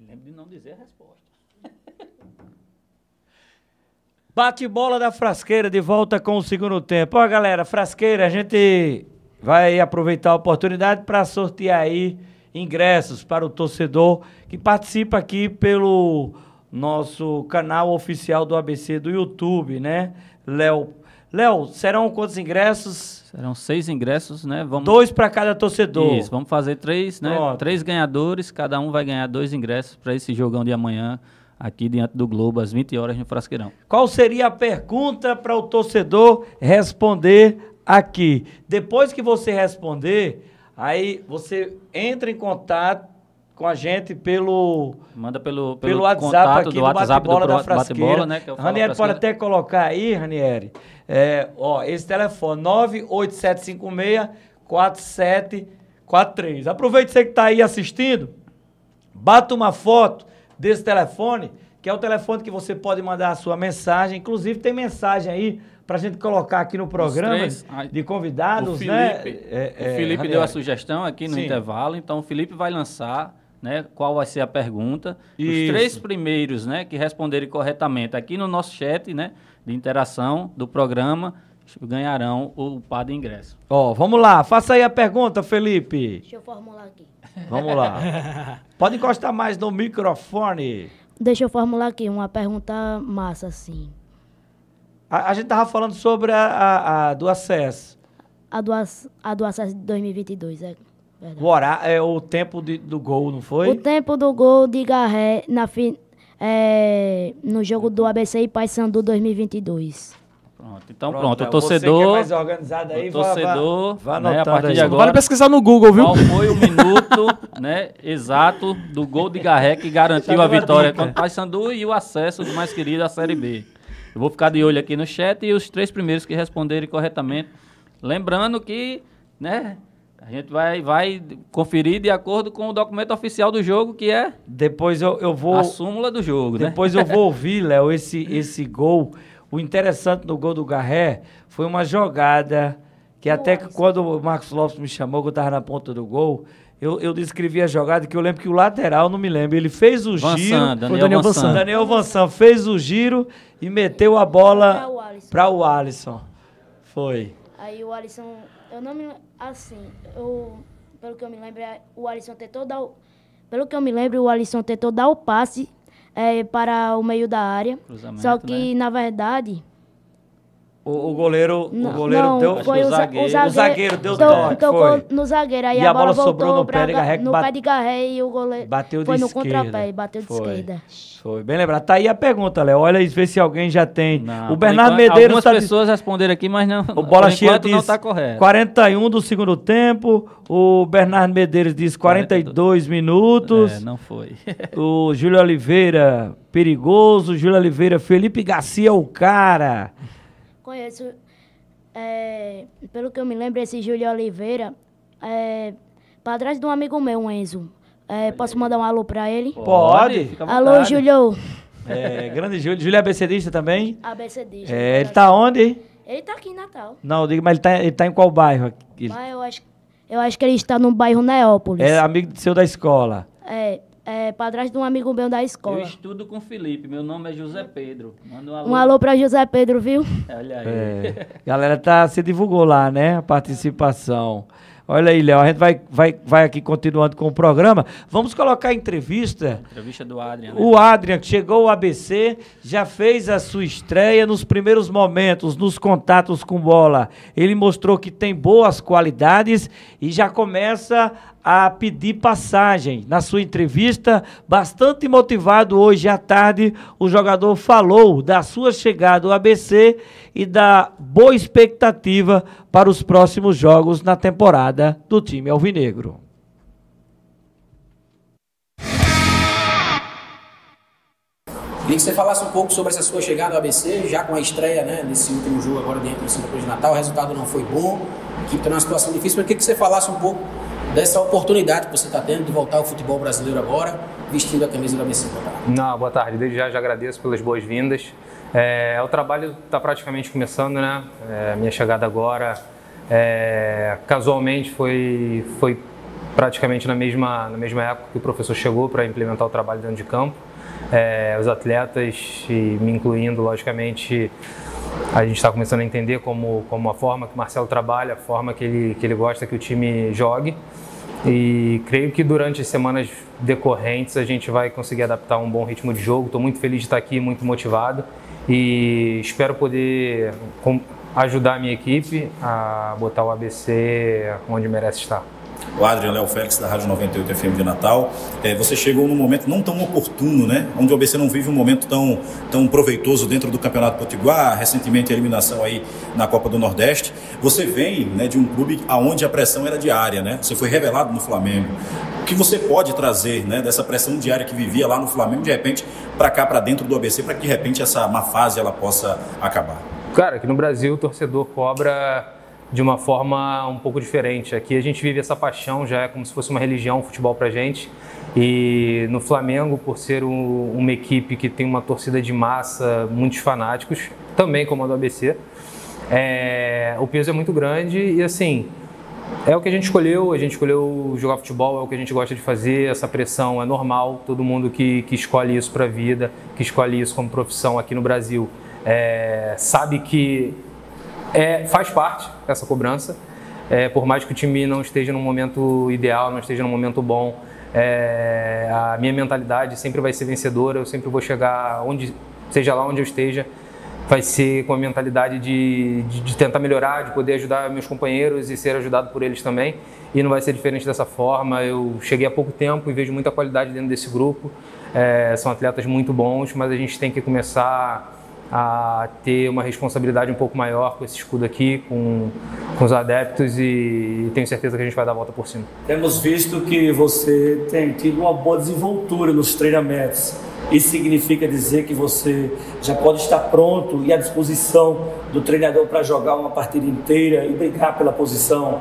Eu lembro de não dizer a resposta. Bate-bola da Frasqueira de volta com o segundo tempo. Ó, galera, Frasqueira, a gente vai aproveitar a oportunidade para sortear aí ingressos para o torcedor que participa aqui pelo nosso canal oficial do ABC do YouTube, né? Léo, Léo, serão quantos ingressos? Serão seis ingressos, né? Vamos... Dois para cada torcedor. Isso, vamos fazer três, né? Pronto. Três ganhadores, cada um vai ganhar dois ingressos para esse jogão de amanhã aqui diante do Globo, às 20 horas no Frasqueirão. Qual seria a pergunta para o torcedor responder aqui? Depois que você responder, aí você entra em contato com a gente pelo manda pelo pelo, pelo WhatsApp aqui do, do WhatsApp do da né, é Frasqueira. Bola, né, é Ranieri pode até colocar aí, Ranieri. É, ó, esse telefone 98756 4743. Aproveite você que está aí assistindo, bata uma foto desse telefone, que é o telefone que você pode mandar a sua mensagem. Inclusive tem mensagem aí para a gente colocar aqui no programa três, de convidados, o né? Felipe, né? É, é, o Felipe Ranieri. É, deu a sugestão aqui no Sim. intervalo, então o Felipe vai lançar né, qual vai ser a pergunta. Isso. Os três primeiros né, que responderem corretamente aqui no nosso chat né, de interação do programa ganharão o par de ingresso. Ó, oh, vamos lá, faça aí a pergunta, Felipe. Deixa eu formular aqui. Vamos lá. Pode encostar mais no microfone. Deixa eu formular aqui uma pergunta massa, assim. A, a gente tava falando sobre a, a, a do acesso. A do, a do acesso de 2022, é. O, horário, é, o tempo de, do gol, não foi? O tempo do gol de Garré na fi, é, no jogo do ABC e Paysandu 2022. Pronto, então pronto, pronto é o é torcedor. mais organizado aí, o torcedor, vá, vá, Vai né, a partir aí. de agora. Vale pesquisar no Google, viu? Qual foi o minuto né, exato do gol de Garré que garantiu a vitória contra o Paysandu e o acesso do mais querido à Série B? Eu vou ficar de olho aqui no chat e os três primeiros que responderem corretamente. Lembrando que, né, a gente vai, vai conferir de acordo com o documento oficial do jogo, que é. Depois eu, eu vou. A súmula do jogo, né? Depois né? eu vou ouvir, Léo, esse, esse gol. O interessante do gol do Garré foi uma jogada que Nossa. até que quando o Marcos Lopes me chamou, que eu estava na ponta do gol, eu, eu, descrevi a jogada que eu lembro que o lateral, não me lembro, ele fez o Vansan, giro. Daniel foi Daniel Vansan. Vansan. Daniel Vansan fez o giro e meteu a bola para o Alisson. Foi. Aí o Alisson eu não me. Assim, eu. Pelo que eu me lembro, é, o Alisson tentou dar o. Pelo que eu me lembro, o Alisson tentou dar o passe é, para o meio da área. Cruzamento, só que, né? na verdade, o, o, goleiro, não, o goleiro não, deu foi o, zagueiro, o zagueiro. O zagueiro deu to, toque, tocou foi. no zagueiro. Aí e a bola, bola sobrou no pé de Garré. No pé de Garré e o goleiro bateu foi de Foi no contrapé, bateu de foi. esquerda. Foi, bem lembrado. Tá aí a pergunta, Léo. Olha aí, vê se alguém já tem. Não, o Bernardo enquanto, Medeiros... Algumas tá... pessoas responderam aqui, mas não... O Bola Cheia diz não tá correto. 41 do segundo tempo. O Bernardo Medeiros diz 42 minutos. É, não foi. o Júlio Oliveira, perigoso. Júlio Oliveira, Felipe Garcia, é o cara. Conheço. É, pelo que eu me lembro, esse Júlio Oliveira é padrasto de um amigo meu, um Enzo. É, posso mandar um alô pra ele? Pode. Fica alô, Júlio. É, grande Júlio. Júlio é abecedista também? Abecedista. É, ele tá onde? Ele tá aqui em Natal. Não, diga, mas ele tá, ele tá em qual bairro? Ele... eu acho, eu acho que ele está no bairro Neópolis. É amigo seu da escola. É é, padrasto de um amigo meu da escola. Eu estudo com o Felipe, meu nome é José é. Pedro. Manda um alô. Um alô pra José Pedro, viu? É, olha aí. É. Galera, tá, se divulgou lá, né? A participação. Olha aí, Léo, a gente vai, vai, vai aqui continuando com o programa. Vamos colocar a entrevista. Entrevista do Adrian. Né? O Adrian, que chegou ao ABC, já fez a sua estreia nos primeiros momentos, nos contatos com bola. Ele mostrou que tem boas qualidades e já começa a pedir passagem. Na sua entrevista, bastante motivado hoje à tarde, o jogador falou da sua chegada ao ABC e da boa expectativa para os próximos jogos na temporada do time alvinegro. Queria que você falasse um pouco sobre essa sua chegada ao ABC, já com a estreia né, nesse último jogo agora dentro do Santa Cruz de Natal. O resultado não foi bom, a equipe está numa situação difícil, mas queria que você falasse um pouco dessa oportunidade que você está tendo de voltar ao futebol brasileiro agora, vestindo a camisa da BC. Boa tarde. Não, boa tarde. Desde já, já agradeço pelas boas-vindas. É, o trabalho está praticamente começando, né? É, minha chegada agora, é, casualmente, foi, foi praticamente na mesma, na mesma época que o professor chegou para implementar o trabalho dentro de campo. É, os atletas, e me incluindo, logicamente, a gente está começando a entender como, como a forma que o Marcelo trabalha, a forma que ele, que ele gosta que o time jogue. E creio que durante as semanas decorrentes a gente vai conseguir adaptar um bom ritmo de jogo. Estou muito feliz de estar aqui, muito motivado e espero poder ajudar a minha equipe a botar o ABC onde merece estar o Adrian Léo Félix, da Rádio 98 FM de Natal. É, você chegou num momento não tão oportuno, né? Onde o ABC não vive um momento tão, tão proveitoso dentro do Campeonato Potiguar, recentemente a eliminação aí na Copa do Nordeste. Você vem né, de um clube onde a pressão era diária, né? Você foi revelado no Flamengo. O que você pode trazer né, dessa pressão diária que vivia lá no Flamengo, de repente, para cá, para dentro do ABC, para que de repente essa má fase ela possa acabar? Cara, aqui no Brasil o torcedor cobra de uma forma um pouco diferente. Aqui a gente vive essa paixão, já é como se fosse uma religião, um futebol pra gente. E no Flamengo, por ser um, uma equipe que tem uma torcida de massa, muitos fanáticos, também como a do ABC, é, o peso é muito grande e assim, é o que a gente escolheu, a gente escolheu jogar futebol, é o que a gente gosta de fazer, essa pressão é normal, todo mundo que, que escolhe isso para vida, que escolhe isso como profissão aqui no Brasil, é, sabe que é, faz parte essa cobrança. É, por mais que o time não esteja num momento ideal, não esteja num momento bom, é, a minha mentalidade sempre vai ser vencedora. Eu sempre vou chegar onde, seja lá onde eu esteja, vai ser com a mentalidade de, de, de, tentar melhorar, de poder ajudar meus companheiros e ser ajudado por eles também. E não vai ser diferente dessa forma. Eu cheguei há pouco tempo e vejo muita qualidade dentro desse grupo. É, são atletas muito bons, mas a gente tem que começar a ter uma responsabilidade um pouco maior com esse escudo aqui, com, com os adeptos e tenho certeza que a gente vai dar a volta por cima. Temos visto que você tem tido uma boa desenvoltura nos treinamentos. Isso significa dizer que você já pode estar pronto e à disposição do treinador para jogar uma partida inteira e brigar pela posição?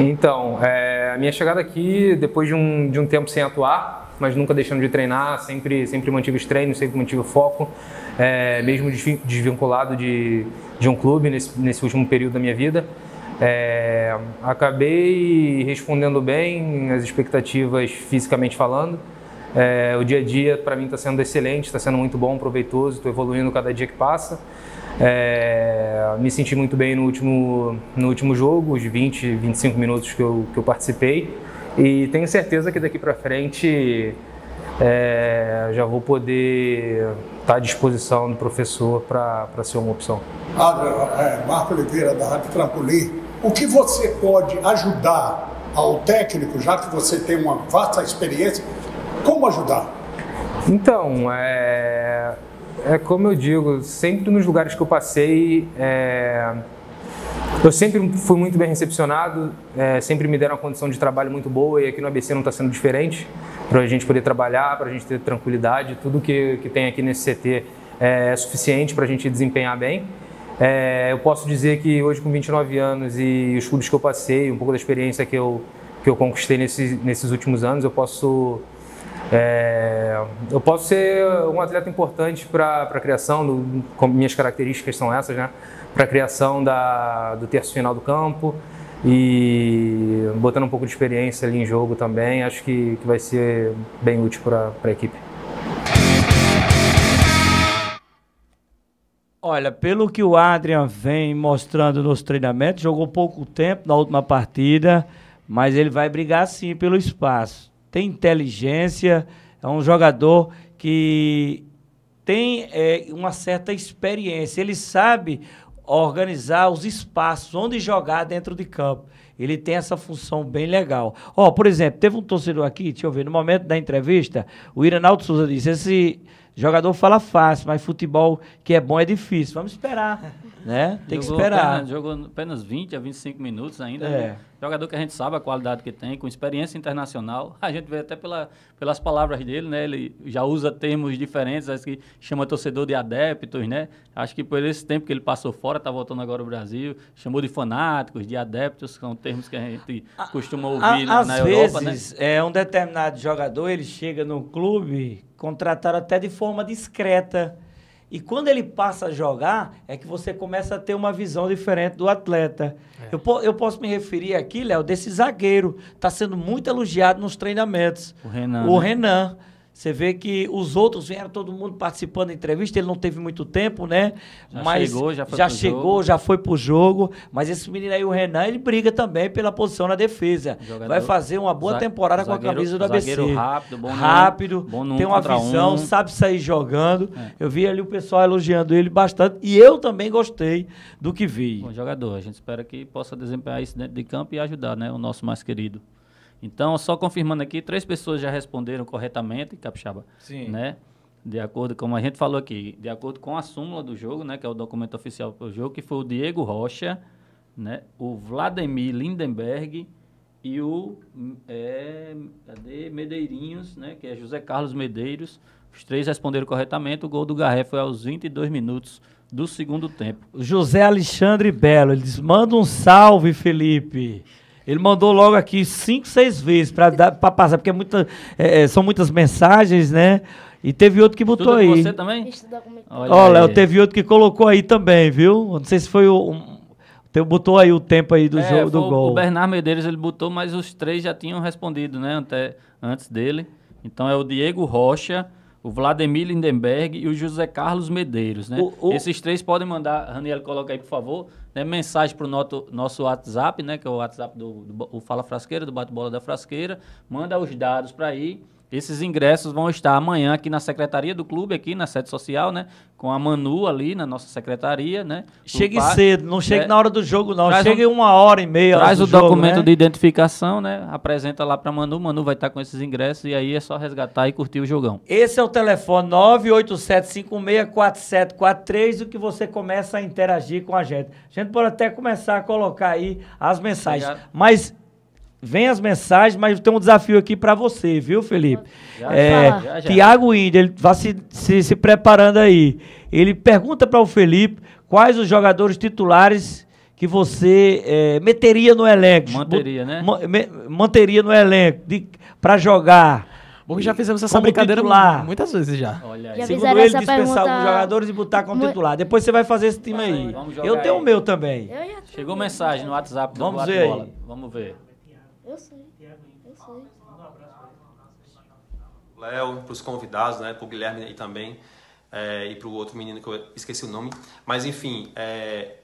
Então, é, a minha chegada aqui, depois de um, de um tempo sem atuar, mas nunca deixando de treinar, sempre, sempre mantive os treinos, sempre mantive o foco, é, mesmo desvinculado de, de um clube nesse, nesse último período da minha vida. É, acabei respondendo bem as expectativas fisicamente falando. É, o dia a dia para mim está sendo excelente, está sendo muito bom, proveitoso, estou evoluindo cada dia que passa. É, me senti muito bem no último, no último jogo, os 20, 25 minutos que eu, que eu participei. E tenho certeza que daqui para frente é, já vou poder estar tá à disposição do professor para ser uma opção. É, Marco Oliveira, da Rádio Trampolim, o que você pode ajudar ao técnico, já que você tem uma vasta experiência, como ajudar? Então, é, é como eu digo, sempre nos lugares que eu passei, é, eu sempre fui muito bem recepcionado, é, sempre me deram uma condição de trabalho muito boa e aqui no ABC não está sendo diferente para a gente poder trabalhar, para a gente ter tranquilidade, tudo que, que tem aqui nesse CT é, é suficiente para a gente desempenhar bem. É, eu posso dizer que hoje com 29 anos e os clubes que eu passei, um pouco da experiência que eu, que eu conquistei nesses nesses últimos anos, eu posso é, eu posso ser um atleta importante para a criação, do, minhas características são essas, né? Para a criação da, do terço final do campo e botando um pouco de experiência ali em jogo também, acho que, que vai ser bem útil para a equipe. Olha, pelo que o Adrian vem mostrando nos treinamentos, jogou pouco tempo na última partida, mas ele vai brigar sim pelo espaço tem inteligência, é um jogador que tem é, uma certa experiência, ele sabe organizar os espaços onde jogar dentro de campo. Ele tem essa função bem legal. Ó, oh, por exemplo, teve um torcedor aqui, deixa eu ver, no momento da entrevista, o Iranaldo Souza disse: esse jogador fala fácil, mas futebol que é bom é difícil. Vamos esperar né? Tem jogou que esperar. Apenas, jogou apenas 20 a 25 minutos ainda. É. Né? Jogador que a gente sabe a qualidade que tem, com experiência internacional. A gente vê até pela, pelas palavras dele, né? Ele já usa termos diferentes, acho que chama torcedor de adeptos, né? Acho que por esse tempo que ele passou fora, tá voltando agora ao Brasil, chamou de fanáticos, de adeptos, são termos que a gente a, costuma ouvir a, na, na vezes, Europa, né? É, um determinado jogador, ele chega no clube, contratado até de forma discreta e quando ele passa a jogar, é que você começa a ter uma visão diferente do atleta. É. Eu, eu posso me referir aqui, Léo, desse zagueiro. Está sendo muito elogiado nos treinamentos. O Renan. O né? Renan. Você vê que os outros vieram todo mundo participando da entrevista, ele não teve muito tempo, né? Já mas chegou, já foi, já pro, chegou, jogo. Já foi pro jogo. Mas esse menino aí, o Renan, ele briga também pela posição na defesa. Jogador, Vai fazer uma boa temporada zagueiro, com a camisa do ABC. rápido, bom rápido, bom tem uma visão, um. sabe sair jogando. É. Eu vi ali o pessoal elogiando ele bastante e eu também gostei do que vi. Bom jogador, a gente espera que possa desempenhar isso dentro de campo e ajudar, né, o nosso mais querido. Então, só confirmando aqui, três pessoas já responderam corretamente, Capixaba. Sim. Né? De acordo, como a gente falou aqui, de acordo com a súmula do jogo, né, que é o documento oficial para o jogo, que foi o Diego Rocha, né, o Vladimir Lindenberg e o é, cadê? Medeirinhos, né, que é José Carlos Medeiros. Os três responderam corretamente. O gol do Garré foi aos 22 minutos do segundo tempo. José Alexandre Belo, eles mandam um salve, Felipe. Ele mandou logo aqui cinco, seis vezes para passar, porque é muita, é, é, são muitas mensagens, né? E teve outro que botou Estuda aí. você também? Olha, comigo. Léo, teve outro que colocou aí também, viu? Não sei se foi o. Um, botou aí o tempo aí do é, jogo do gol. O Bernardo Medeiros ele botou, mas os três já tinham respondido, né? Até antes dele. Então é o Diego Rocha, o Vladimir Lindenberg e o José Carlos Medeiros, né? O, o... Esses três podem mandar, Raniel, coloca aí, por favor né, mensagem para o nosso, nosso WhatsApp, né, que é o WhatsApp do, do Fala Frasqueira, do Bate Bola da Frasqueira, manda os dados para aí esses ingressos vão estar amanhã aqui na secretaria do clube, aqui na sede social, né? Com a Manu ali na nossa secretaria, né? Chegue cedo, não chegue é, na hora do jogo, não. Chegue um, uma hora e meia. Traz o do documento jogo, né? de identificação, né? Apresenta lá para Manu. Manu vai estar com esses ingressos e aí é só resgatar e curtir o jogão. Esse é o telefone 987564743, o que você começa a interagir com a gente. A gente pode até começar a colocar aí as mensagens. Obrigado. Mas Vem as mensagens, mas tem um desafio aqui para você, viu, Felipe? Já, é, já, já. Tiago Índio, ele vai se, se, se preparando aí. Ele pergunta para o Felipe quais os jogadores titulares que você é, meteria no elenco. Manteria, né? Ma manteria no elenco para jogar. Bom, já fizemos essa como brincadeira titular. muitas vezes já. Olha Segundo ele, dispensar pergunta... alguns jogadores e botar como titular. Depois você vai fazer esse time aí. Eu tenho aí. o meu também. Chegou mensagem no WhatsApp do Vamos ver. Vamos ver. Léo, para os convidados, né, para o Guilherme aí também, é, e para o outro menino que eu esqueci o nome. Mas enfim, é,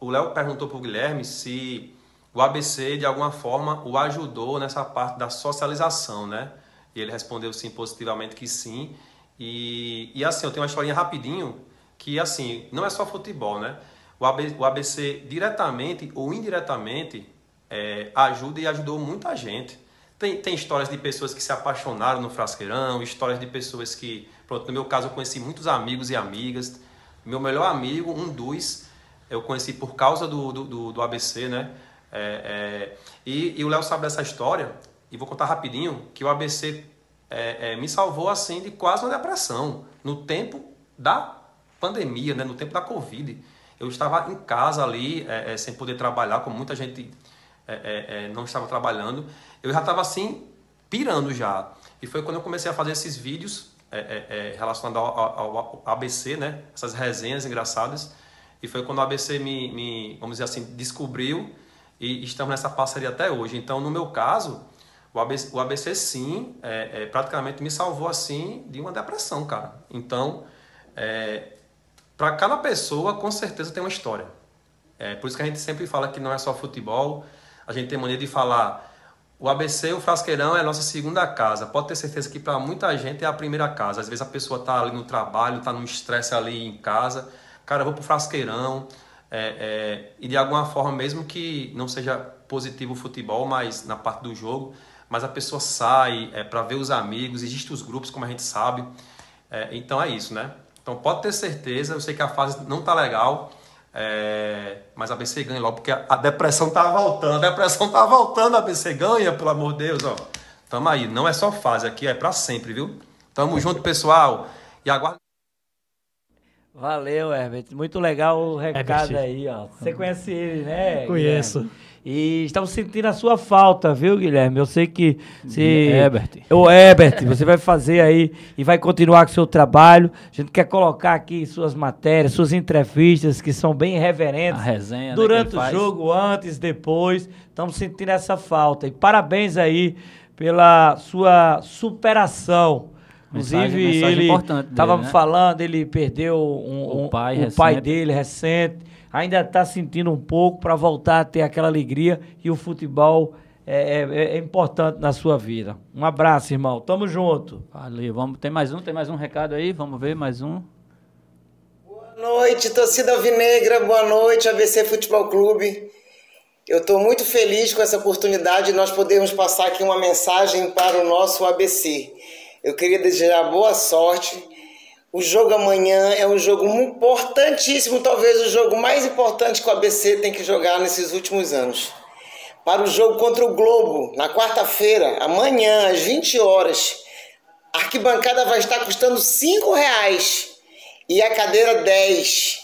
o Léo perguntou para o Guilherme se o ABC de alguma forma o ajudou nessa parte da socialização, né? E ele respondeu sim positivamente que sim. E, e assim, eu tenho uma historinha rapidinho que assim, não é só futebol, né? O, o ABC diretamente ou indiretamente é, ajuda e ajudou muita gente. Tem, tem histórias de pessoas que se apaixonaram no frasqueirão, histórias de pessoas que. Pronto, no meu caso eu conheci muitos amigos e amigas. Meu melhor amigo, um dos, eu conheci por causa do, do, do, ABC, né? É, é, e, e, o Léo sabe dessa história, e vou contar rapidinho, que o ABC é, é, me salvou assim de quase uma depressão no tempo da pandemia, né? no tempo da Covid. Eu estava em casa ali, é, é, sem poder trabalhar, como muita gente não estava trabalhando, eu já estava assim, pirando já. E foi quando eu comecei a fazer esses vídeos é, é, é, relacionados ao, ao, ao, ABC, né? Essas resenhas engraçadas. E foi quando o ABC me, me vamos dizer assim, descobriu e estamos nessa parceria até hoje. Então, no meu caso, o ABC, o ABC sim, é, é, praticamente me salvou assim de uma depressão, cara. Então, é, para cada pessoa, com certeza tem uma história. É, por isso que a gente sempre fala que não é só futebol. A gente tem mania de falar o ABC, o Frasqueirão é a nossa segunda casa. Pode ter certeza que para muita gente é a primeira casa. Às vezes a pessoa está ali no trabalho, está num estresse ali em casa. Cara, vou para o Frasqueirão. É, é, e de alguma forma, mesmo que não seja positivo o futebol, mas na parte do jogo, mas a pessoa sai é, para ver os amigos, existem os grupos, como a gente sabe. É, então é isso, né? Então pode ter certeza, eu sei que a fase não tá legal, é, mas a BC ganha logo, porque a, depressão tá voltando. A depressão tá voltando, a BC ganha, pelo amor de Deus, ó. Tamo aí, não é só fase aqui, é para sempre, viu? Tamo junto, pessoal. E aguarda. Valeu, Herbert. Muito legal o recado Herbert. aí, ó. Você conhece ele, né? Conheço. Guilherme? E estamos sentindo a sua falta, viu, Guilherme? Eu sei que se. Ebert. O Ebert, você vai fazer aí e vai continuar com o seu trabalho. A gente quer colocar aqui suas matérias, suas entrevistas, que são bem reverentes. A resenha, né, Durante né, o faz. jogo, antes, depois. Estamos sentindo essa falta. E parabéns aí pela sua superação. Inclusive, mensagem ele estava né? falando, ele perdeu um, o, pai, um, o pai dele recente ainda está sentindo um pouco para voltar a ter aquela alegria e o futebol é, é, é, é, importante na sua vida. Um abraço, irmão. Tamo junto. Valeu. Vamos, tem mais um, tem mais um recado aí? Vamos ver mais um. Boa noite, torcida alvinegra. Boa noite, ABC Futebol Clube. Eu estou muito feliz com essa oportunidade de nós podermos passar aqui uma mensagem para o nosso ABC. Eu queria desejar boa sorte o jogo amanhã é um jogo importantíssimo, talvez o jogo mais importante que o ABC tem que jogar nesses últimos anos. Para o jogo contra o Globo, na quarta-feira, amanhã, às 20 horas, a arquibancada vai estar custando R$ reais e a cadeira 10.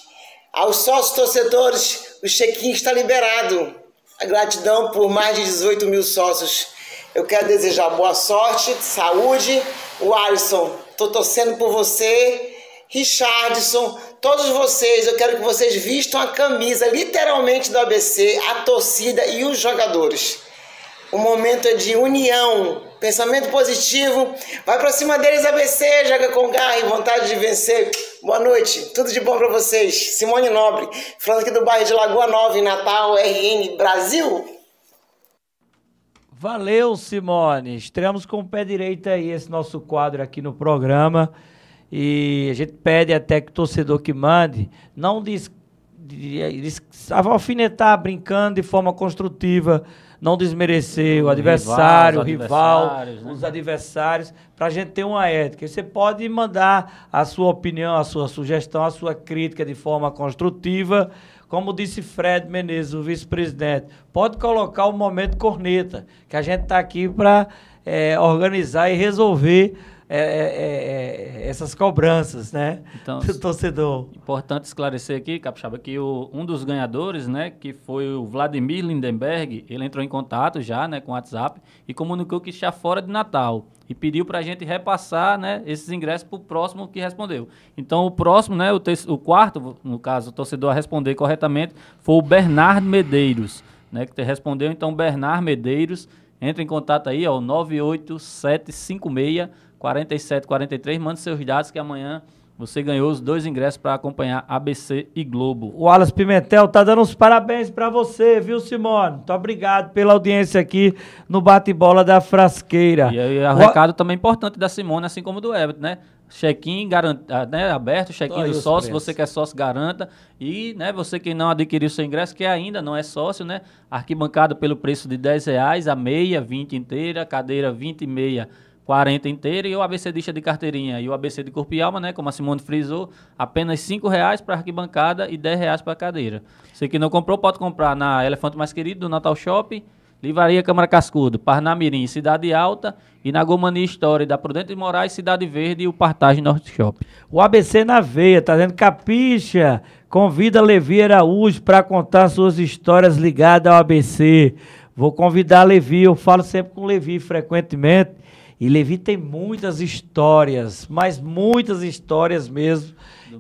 Aos sócios torcedores, o check-in está liberado. A gratidão por mais de 18 mil sócios. Eu quero desejar boa sorte, saúde. O Alisson Estou torcendo por você. Richardson, todos vocês, eu quero que vocês vistam a camisa literalmente do ABC, a torcida e os jogadores. O momento é de união, pensamento positivo. Vai para cima deles, ABC, joga com garra e vontade de vencer. Boa noite, tudo de bom para vocês. Simone Nobre, falando aqui do bairro de Lagoa Nova, em Natal, RN Brasil. Valeu, Simone. Estreamos com o pé direito aí esse nosso quadro aqui no programa. E a gente pede até que o torcedor que mande não des, des, alfinetar brincando de forma construtiva, não desmerecer o adversário, o rival, adversários, os né? adversários, para a gente ter uma ética. você pode mandar a sua opinião, a sua sugestão, a sua crítica de forma construtiva como disse Fred Menezes, o vice-presidente, pode colocar o momento corneta, que a gente está aqui para é, organizar e resolver é, é, é, é essas cobranças, né? Então, do torcedor. Importante esclarecer aqui, Capixaba, que o, um dos ganhadores, né, que foi o Vladimir Lindenberg, ele entrou em contato já, né, com o WhatsApp e comunicou que está fora de Natal e pediu para a gente repassar né, esses ingressos para o próximo que respondeu. Então, o próximo, né, o, o quarto, no caso, o torcedor a responder corretamente, foi o Bernardo Medeiros, né, que respondeu. Então, Bernardo Medeiros, entre em contato aí, ó, 98756 4743, manda seus dados que amanhã você ganhou os dois ingressos para acompanhar ABC e Globo. O Alas Pimentel tá dando os parabéns para você, viu, Simone? Muito obrigado pela audiência aqui no Bate-Bola da Frasqueira. E aí, o é recado também importante da Simone, assim como do Everton, né? check-in ah, né, aberto, check-in do sócio, preços. você que é sócio, garanta. E né, você que não adquiriu seu ingresso, que ainda não é sócio, né? Arquibancada pelo preço de 10 reais, a meia, 20 inteira, cadeira 20 e meia 40 inteira e o ABC de carteirinha. E o ABC de corpo e alma, né, como a Simone frisou, apenas R$ reais para arquibancada e R$ reais para cadeira. Você que não comprou, pode comprar na Elefante Mais Querido, do Natal Shop, Livaria Câmara Cascudo, Parnamirim, Cidade Alta e na Gomani História, da Prudente de Moraes, Cidade Verde e o Partage Norte Shop. O ABC na veia, tá dizendo capicha, convida Levi Araújo para contar suas histórias ligadas ao ABC. Vou convidar Levi, eu falo sempre com Levi frequentemente e Levi tem muitas histórias, mas muitas histórias mesmo.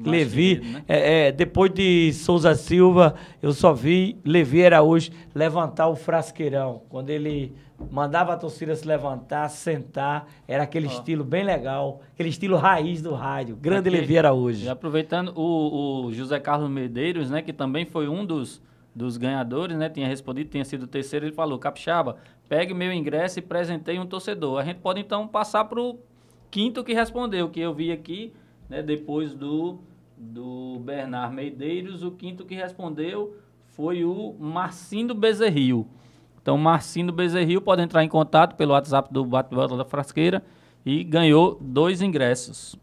Levi, né? é, é, depois de Souza Silva, eu só vi Levi Araújo levantar o frasqueirão. Quando ele mandava a torcida se levantar, sentar, era aquele oh. estilo bem legal, aquele estilo raiz do rádio. Grande Aqui, Levi Araújo. E aproveitando o, o José Carlos Medeiros, né, que também foi um dos dos ganhadores, né, tinha respondido, tinha sido o terceiro, ele falou, Capixaba, pegue meu ingresso e presenteie um torcedor. A gente pode, então, passar para o quinto que respondeu, que eu vi aqui, né, depois do, do Bernard Medeiros, o quinto que respondeu foi o Marcindo Bezerril. Então, Marcindo Bezerril pode entrar em contato pelo WhatsApp do Bate-Bola da Frasqueira e ganhou dois ingressos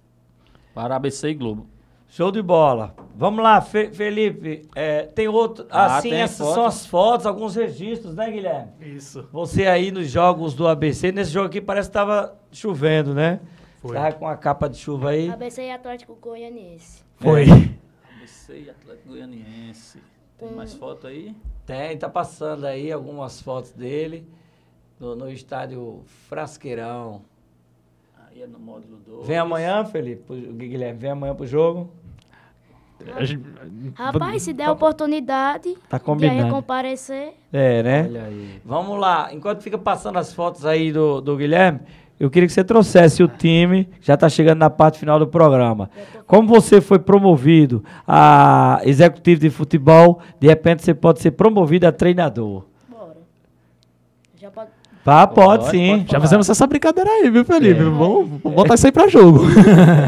para ABC e Globo. Show de bola. Vamos lá, Fe Felipe. É, tem outro. Ah, assim, tem essas foto. são as fotos, alguns registros, né, Guilherme? Isso. Você aí nos jogos do ABC. Nesse jogo aqui parece que estava chovendo, né? Foi. Tava com a capa de chuva aí. ABC e Atlético Goianiense. É. Foi. ABC e Atlético Goianiense. Tem hum. mais foto aí? Tem, tá passando aí algumas fotos dele no, no estádio Frasqueirão ia é no módulo 2. Vem amanhã, Felipe, o Guilherme, vem amanhã pro jogo. Rapaz, se der a oportunidade tá combinado. de comparecer. É, né? Vamos lá. Enquanto fica passando as fotos aí do, do Guilherme, eu queria que você trouxesse o time, já está chegando na parte final do programa. Como você foi promovido a executivo de futebol, de repente você pode ser promovido a treinador. Bora. Já pode Pá, tá, pode, pode sim. Pode Já fizemos essa brincadeira aí, viu, Felipe? É. Vamos, vamos botar isso aí pra jogo.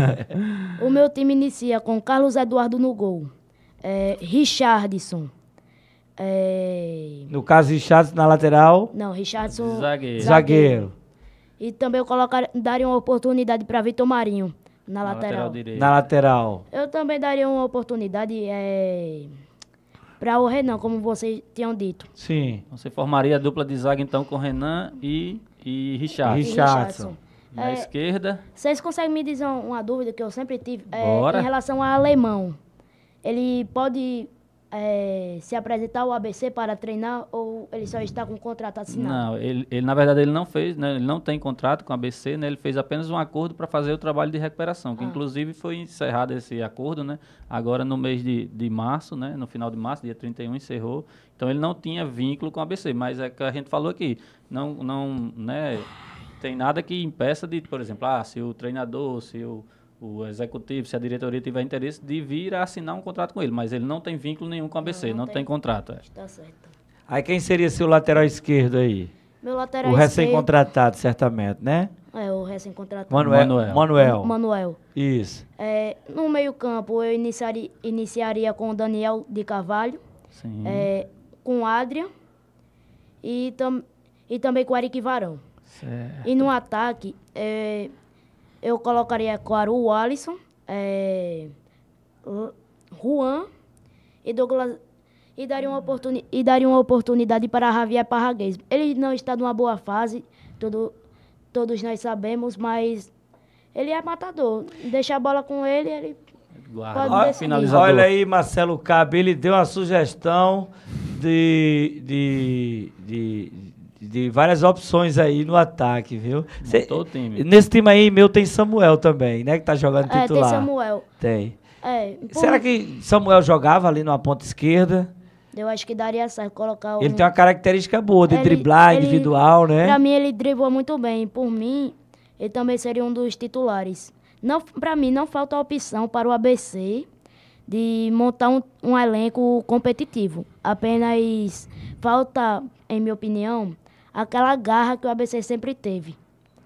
o meu time inicia com Carlos Eduardo no gol. É, Richardson. É... No caso, Richardson na lateral. Não, Richardson. Zagueiro. Zagueiro. E também eu colocar, daria uma oportunidade para Vitor Marinho na, na lateral. lateral na lateral. Eu também daria uma oportunidade. É para o Renan, como vocês tinham dito. Sim. Então, você formaria a dupla de zaga então com Renan e, e Richard. Richardson. Na é, esquerda. Vocês conseguem me dizer uma dúvida que eu sempre tive é, em relação a alemão? Ele pode é, se apresentar ao ABC para treinar ou ele só está com o contrato assinado? Não, ele, ele, na verdade ele não fez, né, ele não tem contrato com o ABC, né, ele fez apenas um acordo para fazer o trabalho de recuperação, que ah. inclusive foi encerrado esse acordo, né, agora no mês de, de março, né, no final de março, dia 31 encerrou, então ele não tinha vínculo com o ABC, mas é que a gente falou aqui, não, não, né, tem nada que impeça de, por exemplo, ah, se o treinador, se o o executivo, se a diretoria tiver interesse, de vir a assinar um contrato com ele, mas ele não tem vínculo nenhum com a ABC, não, não, não tem, tem, contrato. É. Está certo. Aí quem seria seu lateral esquerdo aí? Meu lateral esquerdo. o recém-contratado, certamente, né? É, o recém-contratado. Manuel. Manuel. Manuel. Manuel. Isso. É, no meio-campo, eu iniciaria com o Daniel de Carvalho, Sim. É, com o Adrian. e, tam, e também com o Eric Varão. Certo. E no ataque, é, eu colocaria, claro, o Alisson, é, Juan e Douglas e daria, uma e daria uma oportunidade para Javier Parraguês. Ele não está numa boa fase, todo, todos nós sabemos, mas ele é matador. Deixa a bola com ele, ele pode olha, olha aí, Marcelo Cabo, ele deu uma sugestão de, de, de, de de várias opções aí no ataque, viu? Cê, time. Nesse time aí meu tem Samuel também, né? Que tá jogando é, titular. Tem Samuel. Tem. É, por... Será que Samuel jogava ali numa ponta esquerda? Eu acho que daria certo colocar Ele tem uma característica boa de ele, driblar ele, individual, né? Pra mim ele driblou muito bem. Por mim, ele também seria um dos titulares. Não, pra mim não falta opção para o ABC de montar um, um elenco competitivo. Apenas falta, em minha opinião, aquela garra que o ABC sempre teve.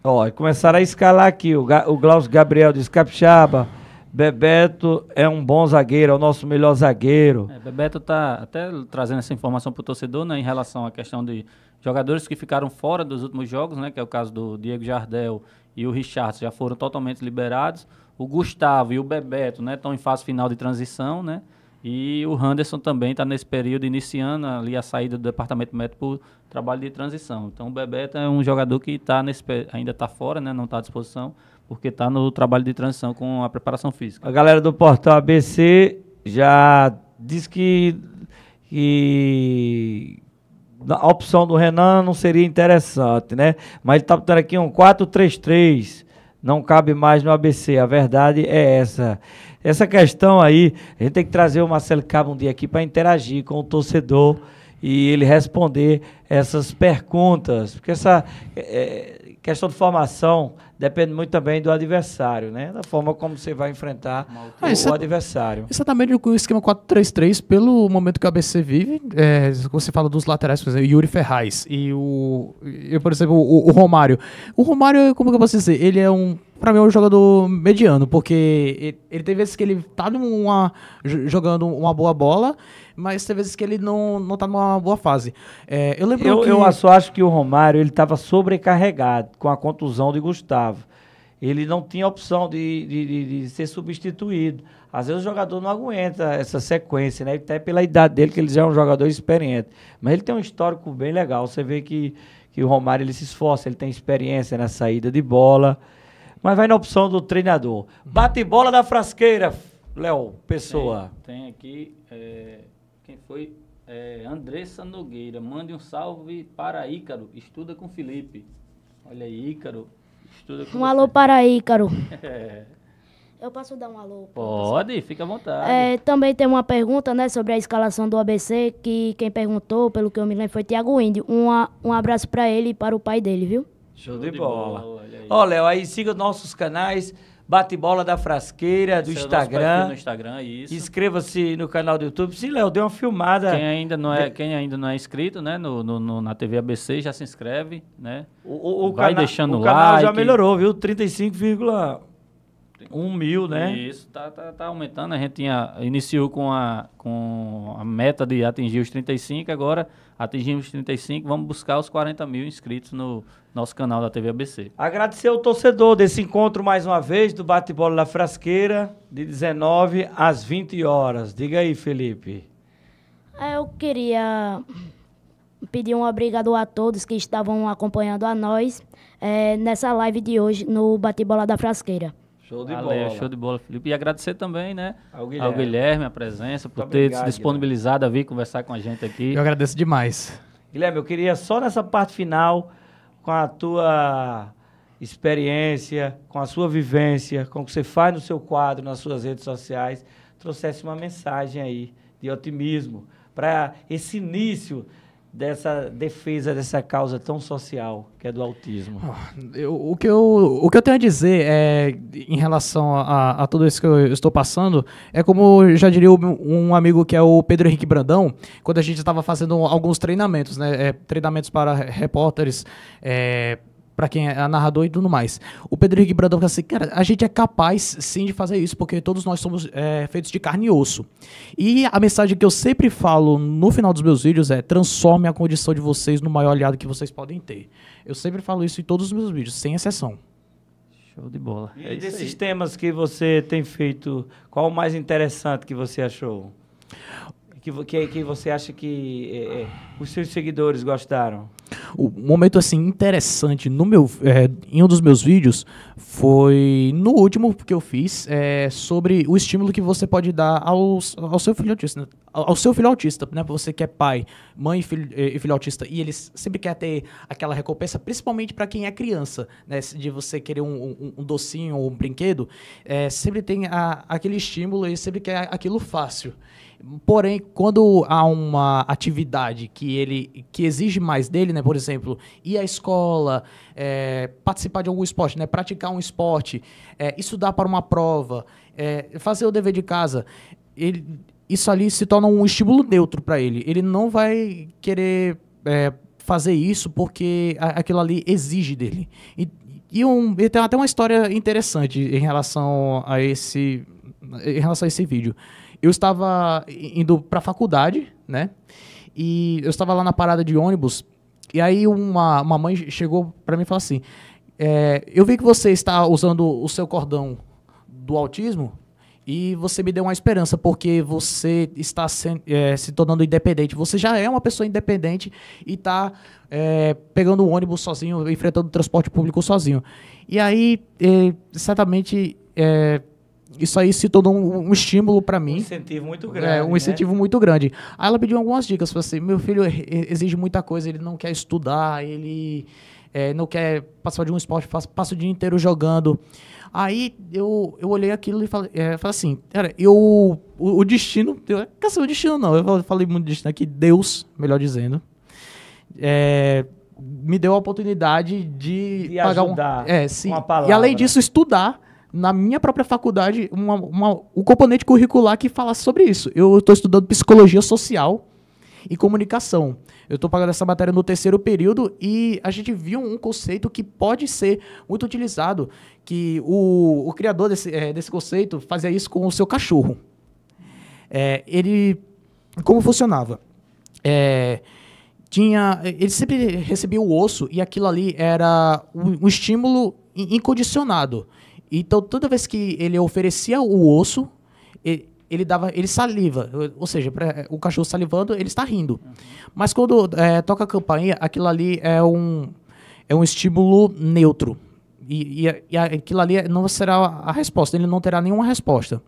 Ó, começaram a escalar aqui. O, Ga o Glaucio Gabriel diz Capixaba. Bebeto é um bom zagueiro, é o nosso melhor zagueiro. É, Bebeto está até trazendo essa informação para o torcedor, né, em relação à questão de jogadores que ficaram fora dos últimos jogos, né, que é o caso do Diego Jardel e o Richard, já foram totalmente liberados. O Gustavo e o Bebeto, né, estão em fase final de transição, né, e o Henderson também está nesse período iniciando ali a saída do departamento médico por trabalho de transição. Então o Bebeto é um jogador que tá nesse, ainda está fora, né? não está à disposição, porque está no trabalho de transição com a preparação física. A galera do Portal ABC já diz que, que a opção do Renan não seria interessante, né? Mas ele está botando aqui um 4-3-3. Não cabe mais no ABC, a verdade é essa. Essa questão aí, a gente tem que trazer o Marcelo Cabo um dia aqui para interagir com o torcedor e ele responder essas perguntas. Porque essa é, é questão de formação Depende muito também do adversário, né? Da forma como você vai enfrentar ah, o, o é, adversário. Exatamente com o esquema 4-3-3, pelo momento que o ABC vive, é, você fala dos laterais, por exemplo, Yuri Ferraz e o. Eu, por exemplo, o, o Romário. O Romário, como que eu posso dizer? Ele é um para mim é um jogador mediano, porque ele, ele tem vezes que ele tá numa, jogando uma boa bola, mas tem vezes que ele não, não tá numa boa fase. É, eu lembro eu, que... eu só acho que o Romário ele estava sobrecarregado com a contusão de Gustavo. Ele não tinha opção de, de, de, de ser substituído. Às vezes o jogador não aguenta essa sequência, né? Até pela idade dele, que ele já é um jogador experiente. Mas ele tem um histórico bem legal. Você vê que, que o Romário ele se esforça, ele tem experiência na saída de bola. Mas vai na opção do treinador. Bate bola da frasqueira, Léo, pessoa. Tem, tem aqui. É, quem foi? É, Andressa Nogueira, mande um salve para Ícaro, estuda com Felipe. Olha aí, Ícaro. Estuda com um você. alô para Ícaro. É. Eu posso dar um alô? Pode, fica à vontade. É, também tem uma pergunta né, sobre a escalação do ABC, que quem perguntou, pelo que eu me lembro, foi Tiago Indy. Um, um abraço para ele e para o pai dele, viu? Show de bola. Olha, oh, Léo, aí siga nossos canais. Bate-bola da Frasqueira, do Instagram. no Instagram, isso. Inscreva-se no canal do YouTube. Se Léo, deu uma filmada. Quem ainda não é, quem ainda não é inscrito, né, no, no, no na TV ABC, já se inscreve, né? O, o, o Vai deixando o like. O canal já melhorou, viu? 35, um mil, né? isso, tá, tá, tá, aumentando. A gente tinha, iniciou com a, com a meta de atingir os 35, agora atingimos os 35, vamos buscar os 40 mil inscritos no nosso canal da TV ABC. Agradecer ao torcedor desse encontro mais uma vez do Bate-Bola da Frasqueira, de 19 às 20 horas. Diga aí, Felipe. É, eu queria pedir um obrigado a todos que estavam acompanhando a nós é, nessa live de hoje no Bate-Bola da Frasqueira. Show de Valeu, bola. Show de bola, Felipe. E agradecer também, né, ao Guilherme, ao Guilherme a presença, por Muito ter obrigado, se disponibilizado Guilherme. a vir conversar com a gente aqui. Eu agradeço demais. Guilherme, eu queria só nessa parte final, com a tua experiência, com a sua vivência, com o que você faz no seu quadro, nas suas redes sociais, trouxesse uma mensagem aí de otimismo para esse início dessa defesa dessa causa tão social que é do autismo? Ah, eu, o, que eu, o que eu tenho a dizer é, em relação a, a tudo isso que eu estou passando é como já diria um amigo que é o Pedro Henrique Brandão, quando a gente estava fazendo alguns treinamentos, né, é, treinamentos para repórteres, é, para quem é narrador e tudo mais. O Pedro Henrique Brandão fala assim, cara, a gente é capaz sim de fazer isso, porque todos nós somos é, feitos de carne e osso. E a mensagem que eu sempre falo no final dos meus vídeos é, transforme a condição de vocês no maior aliado que vocês podem ter. Eu sempre falo isso em todos os meus vídeos, sem exceção. Show de bola. E é desses aí. temas que você tem feito, qual o mais interessante que você achou? Que, que, que você acha que é, os seus seguidores gostaram? O momento assim interessante no meu, é, em um dos meus vídeos foi no último que eu fiz é, sobre o estímulo que você pode dar aos, ao seu filho autista, né? ao seu filho autista, né? Você que é pai, mãe e filho, eh, e filho autista e eles sempre quer ter aquela recompensa, principalmente para quem é criança, né? De você querer um, um, um docinho ou um brinquedo, é, sempre tem a, aquele estímulo e sempre quer aquilo fácil. Porém, quando há uma atividade que ele que exige mais dele, né, por exemplo, ir à escola, é, participar de algum esporte, né, praticar um esporte, é, estudar para uma prova, é, fazer o dever de casa, ele, isso ali se torna um estímulo neutro para ele. Ele não vai querer é, fazer isso porque aquilo ali exige dele. E, e, um, e tem até uma história interessante em relação a esse em relação a esse vídeo. Eu estava indo para a faculdade, né? E eu estava lá na parada de ônibus. E aí uma, uma mãe chegou para mim e falou assim: é, Eu vi que você está usando o seu cordão do autismo e você me deu uma esperança, porque você está se, é, se tornando independente. Você já é uma pessoa independente e está é, pegando o um ônibus sozinho, enfrentando o transporte público sozinho. E aí, é, certamente, é, isso aí se tornou um, um estímulo para mim. Um incentivo muito é, grande. É, um né? incentivo né? muito grande. Aí ela pediu algumas dicas, para assim, meu filho exige muita coisa, ele não quer estudar, ele é, não quer passar de um esporte, passa o dia inteiro jogando. Aí eu, eu olhei aquilo e falei, é, falei assim, cara, eu, o, o destino, eu, quer saber o destino não, eu falei muito destino aqui, Deus, melhor dizendo, é, me deu a oportunidade de, de pagar ajudar um, é, sim, uma palavra. E além disso, estudar na minha própria faculdade uma, uma, um componente curricular que fala sobre isso. Eu estou estudando psicologia social e comunicação. Eu estou pagando essa matéria no terceiro período e a gente viu um conceito que pode ser muito utilizado, que o, o criador desse, é, desse conceito fazia isso com o seu cachorro. É, ele, como funcionava? É, tinha, ele sempre recebia o osso e aquilo ali era um, um estímulo incondicionado. Então, toda vez que ele oferecia o osso, ele, ele dava, ele saliva, ou seja, pra, é, o cachorro salivando, ele está rindo. Uhum. Mas quando é, toca a campainha, aquilo ali é um, é um estímulo neutro. E, e, e aquilo ali não será a resposta, ele não terá nenhuma resposta.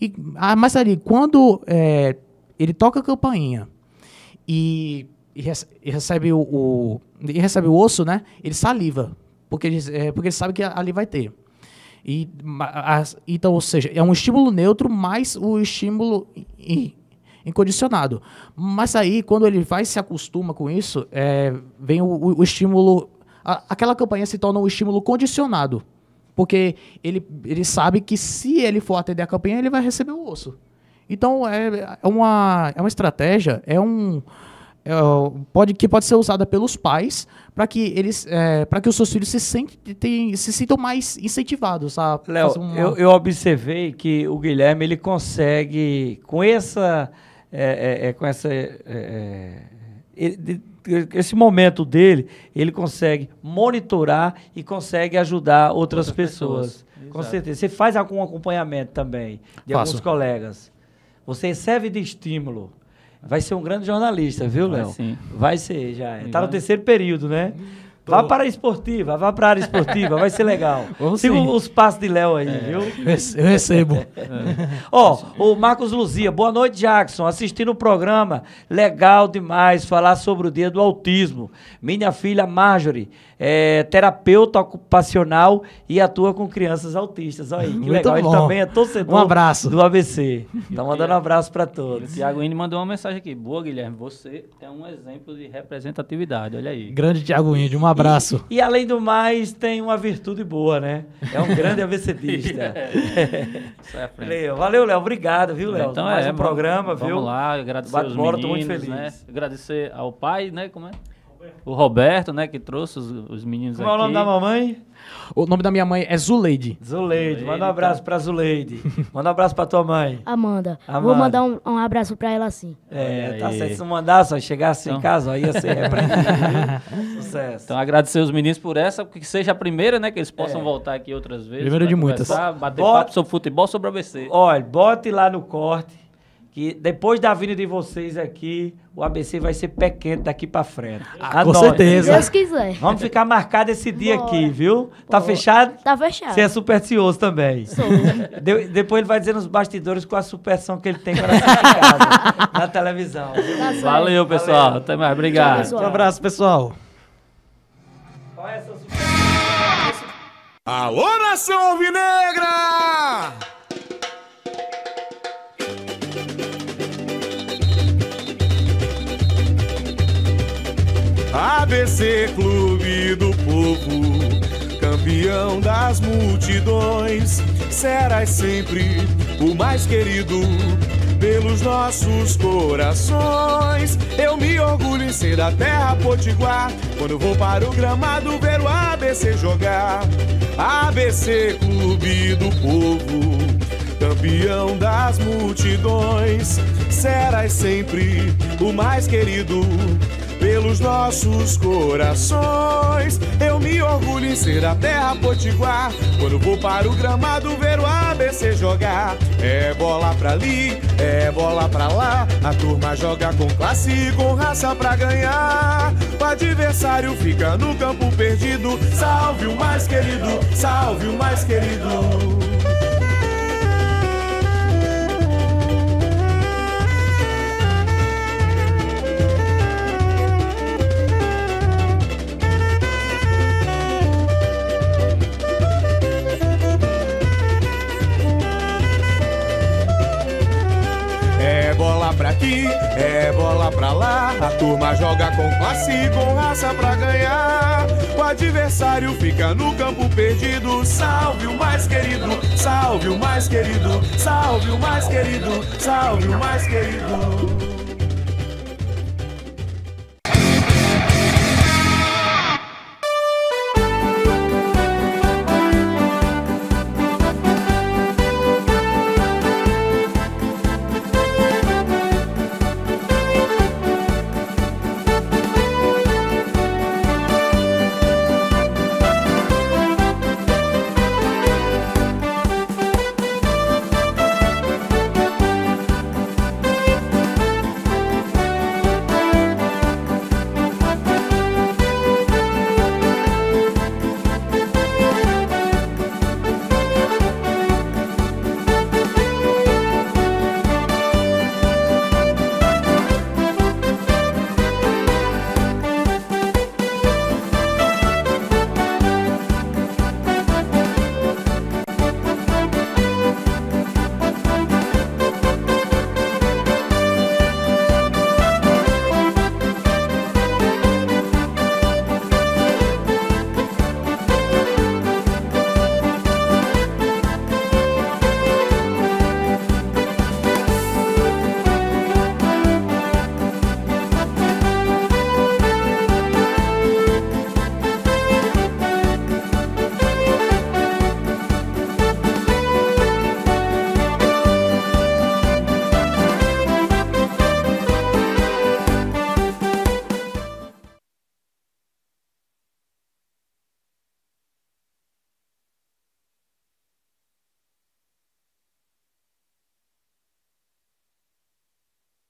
E, ah, mas ali, quando é, ele toca a campainha e, e, recebe o, o recebe o osso, né? Ele saliva, porque ele, é, porque ele sabe que ali vai ter. E, as, então, ou seja, é um estímulo neutro mais o estímulo incondicionado. Mas aí, quando ele vai se acostuma com isso, é, vem o, o, o estímulo. A, aquela campanha se torna um estímulo condicionado. Porque ele, ele sabe que se ele for atender a campanha, ele vai receber o osso. Então, é, é, uma, é uma estratégia, é um é, pode, que pode ser usada pelos pais para que eles é, para que os seus filhos se, se sintam mais incentivados a Léo, uma... eu, eu observei que o Guilherme ele consegue com essa é, é, é com essa é, esse momento dele ele consegue monitorar e consegue ajudar outras, outras pessoas, pessoas. com certeza você faz algum acompanhamento também de Faço. alguns colegas você serve de estímulo Vai ser um grande jornalista, viu, Léo? Vai ser, já é. Tá no terceiro período, né? Vá para a esportiva, vá para a área esportiva, vai ser legal. Siga os passos de Léo aí, é, viu? Eu recebo. Ó, é. oh, o Marcos Luzia, boa noite, Jackson. Assistindo o programa, legal demais falar sobre o dia do autismo. Minha filha Marjorie é terapeuta ocupacional e atua com crianças autistas. Olha aí, que Muito legal. Bom. Ele também é torcedor um abraço. do ABC. Tá mandando um abraço para todos. Tiago Indy mandou uma mensagem aqui. Boa, Guilherme, você é um exemplo de representatividade, olha aí. Grande Tiago Indy, um abraço. E, e, além do mais, tem uma virtude boa, né? É um grande ABCdista. é. é valeu, Léo. Obrigado, viu, Léo? Então, mais é, um programa, vamos viu? Vamos lá, agradecer aos meninos, muito feliz. Né? Agradecer ao pai, né? Como é? O Roberto, né, que trouxe os, os meninos Qual aqui. Qual é o nome da mamãe? O nome da minha mãe é Zuleide. Zuleide, Zuleide manda um abraço tá. pra Zuleide. Manda um abraço pra tua mãe. Amanda. Amanda. Vou mandar um, um, abraço pra ela assim. É, tá certo. Se mandar, só chegasse então. em casa, aí ia ser repreendido. Sucesso. Então agradecer os meninos por essa, que seja a primeira, né, que eles possam é. voltar aqui outras vezes. Primeira de muitas. Bater Bota... papo sobre futebol, sobre ABC. Olha, bote lá no corte que depois da vinda de vocês aqui, o ABC vai ser pé quente daqui para frente. Ah, com certeza. Deus quiser. Vamos ficar marcado esse dia Bora. aqui, viu? Tá Bora. fechado? Tá fechado. Você é supersticioso também. Sou. De, depois ele vai dizer nos bastidores qual a supersão que ele tem para casa, na televisão. Tá Valeu, pessoal. Valeu. Até mais. Obrigado. Tchau, um abraço, pessoal. Qual é a sua superstição? Alô, nação alvinegra! ABC Clube do Povo, campeão das multidões, serás sempre o mais querido pelos nossos corações. Eu me orgulho em ser da terra potiguar, quando vou para o gramado ver o ABC jogar. ABC Clube do Povo, campeão das multidões, serás sempre o mais querido pelos nossos corações. Eu me orgulho em ser a terra potiguar. Quando vou para o gramado ver o ABC jogar. É bola pra ali, é bola pra lá. A turma joga com classe e com raça pra ganhar. O adversário fica no campo perdido. Salve o mais querido, salve o mais querido. Turma joga com classe e com raça pra ganhar. O adversário fica no campo perdido. Salve o mais querido, salve o mais querido, salve o mais querido, salve o mais querido.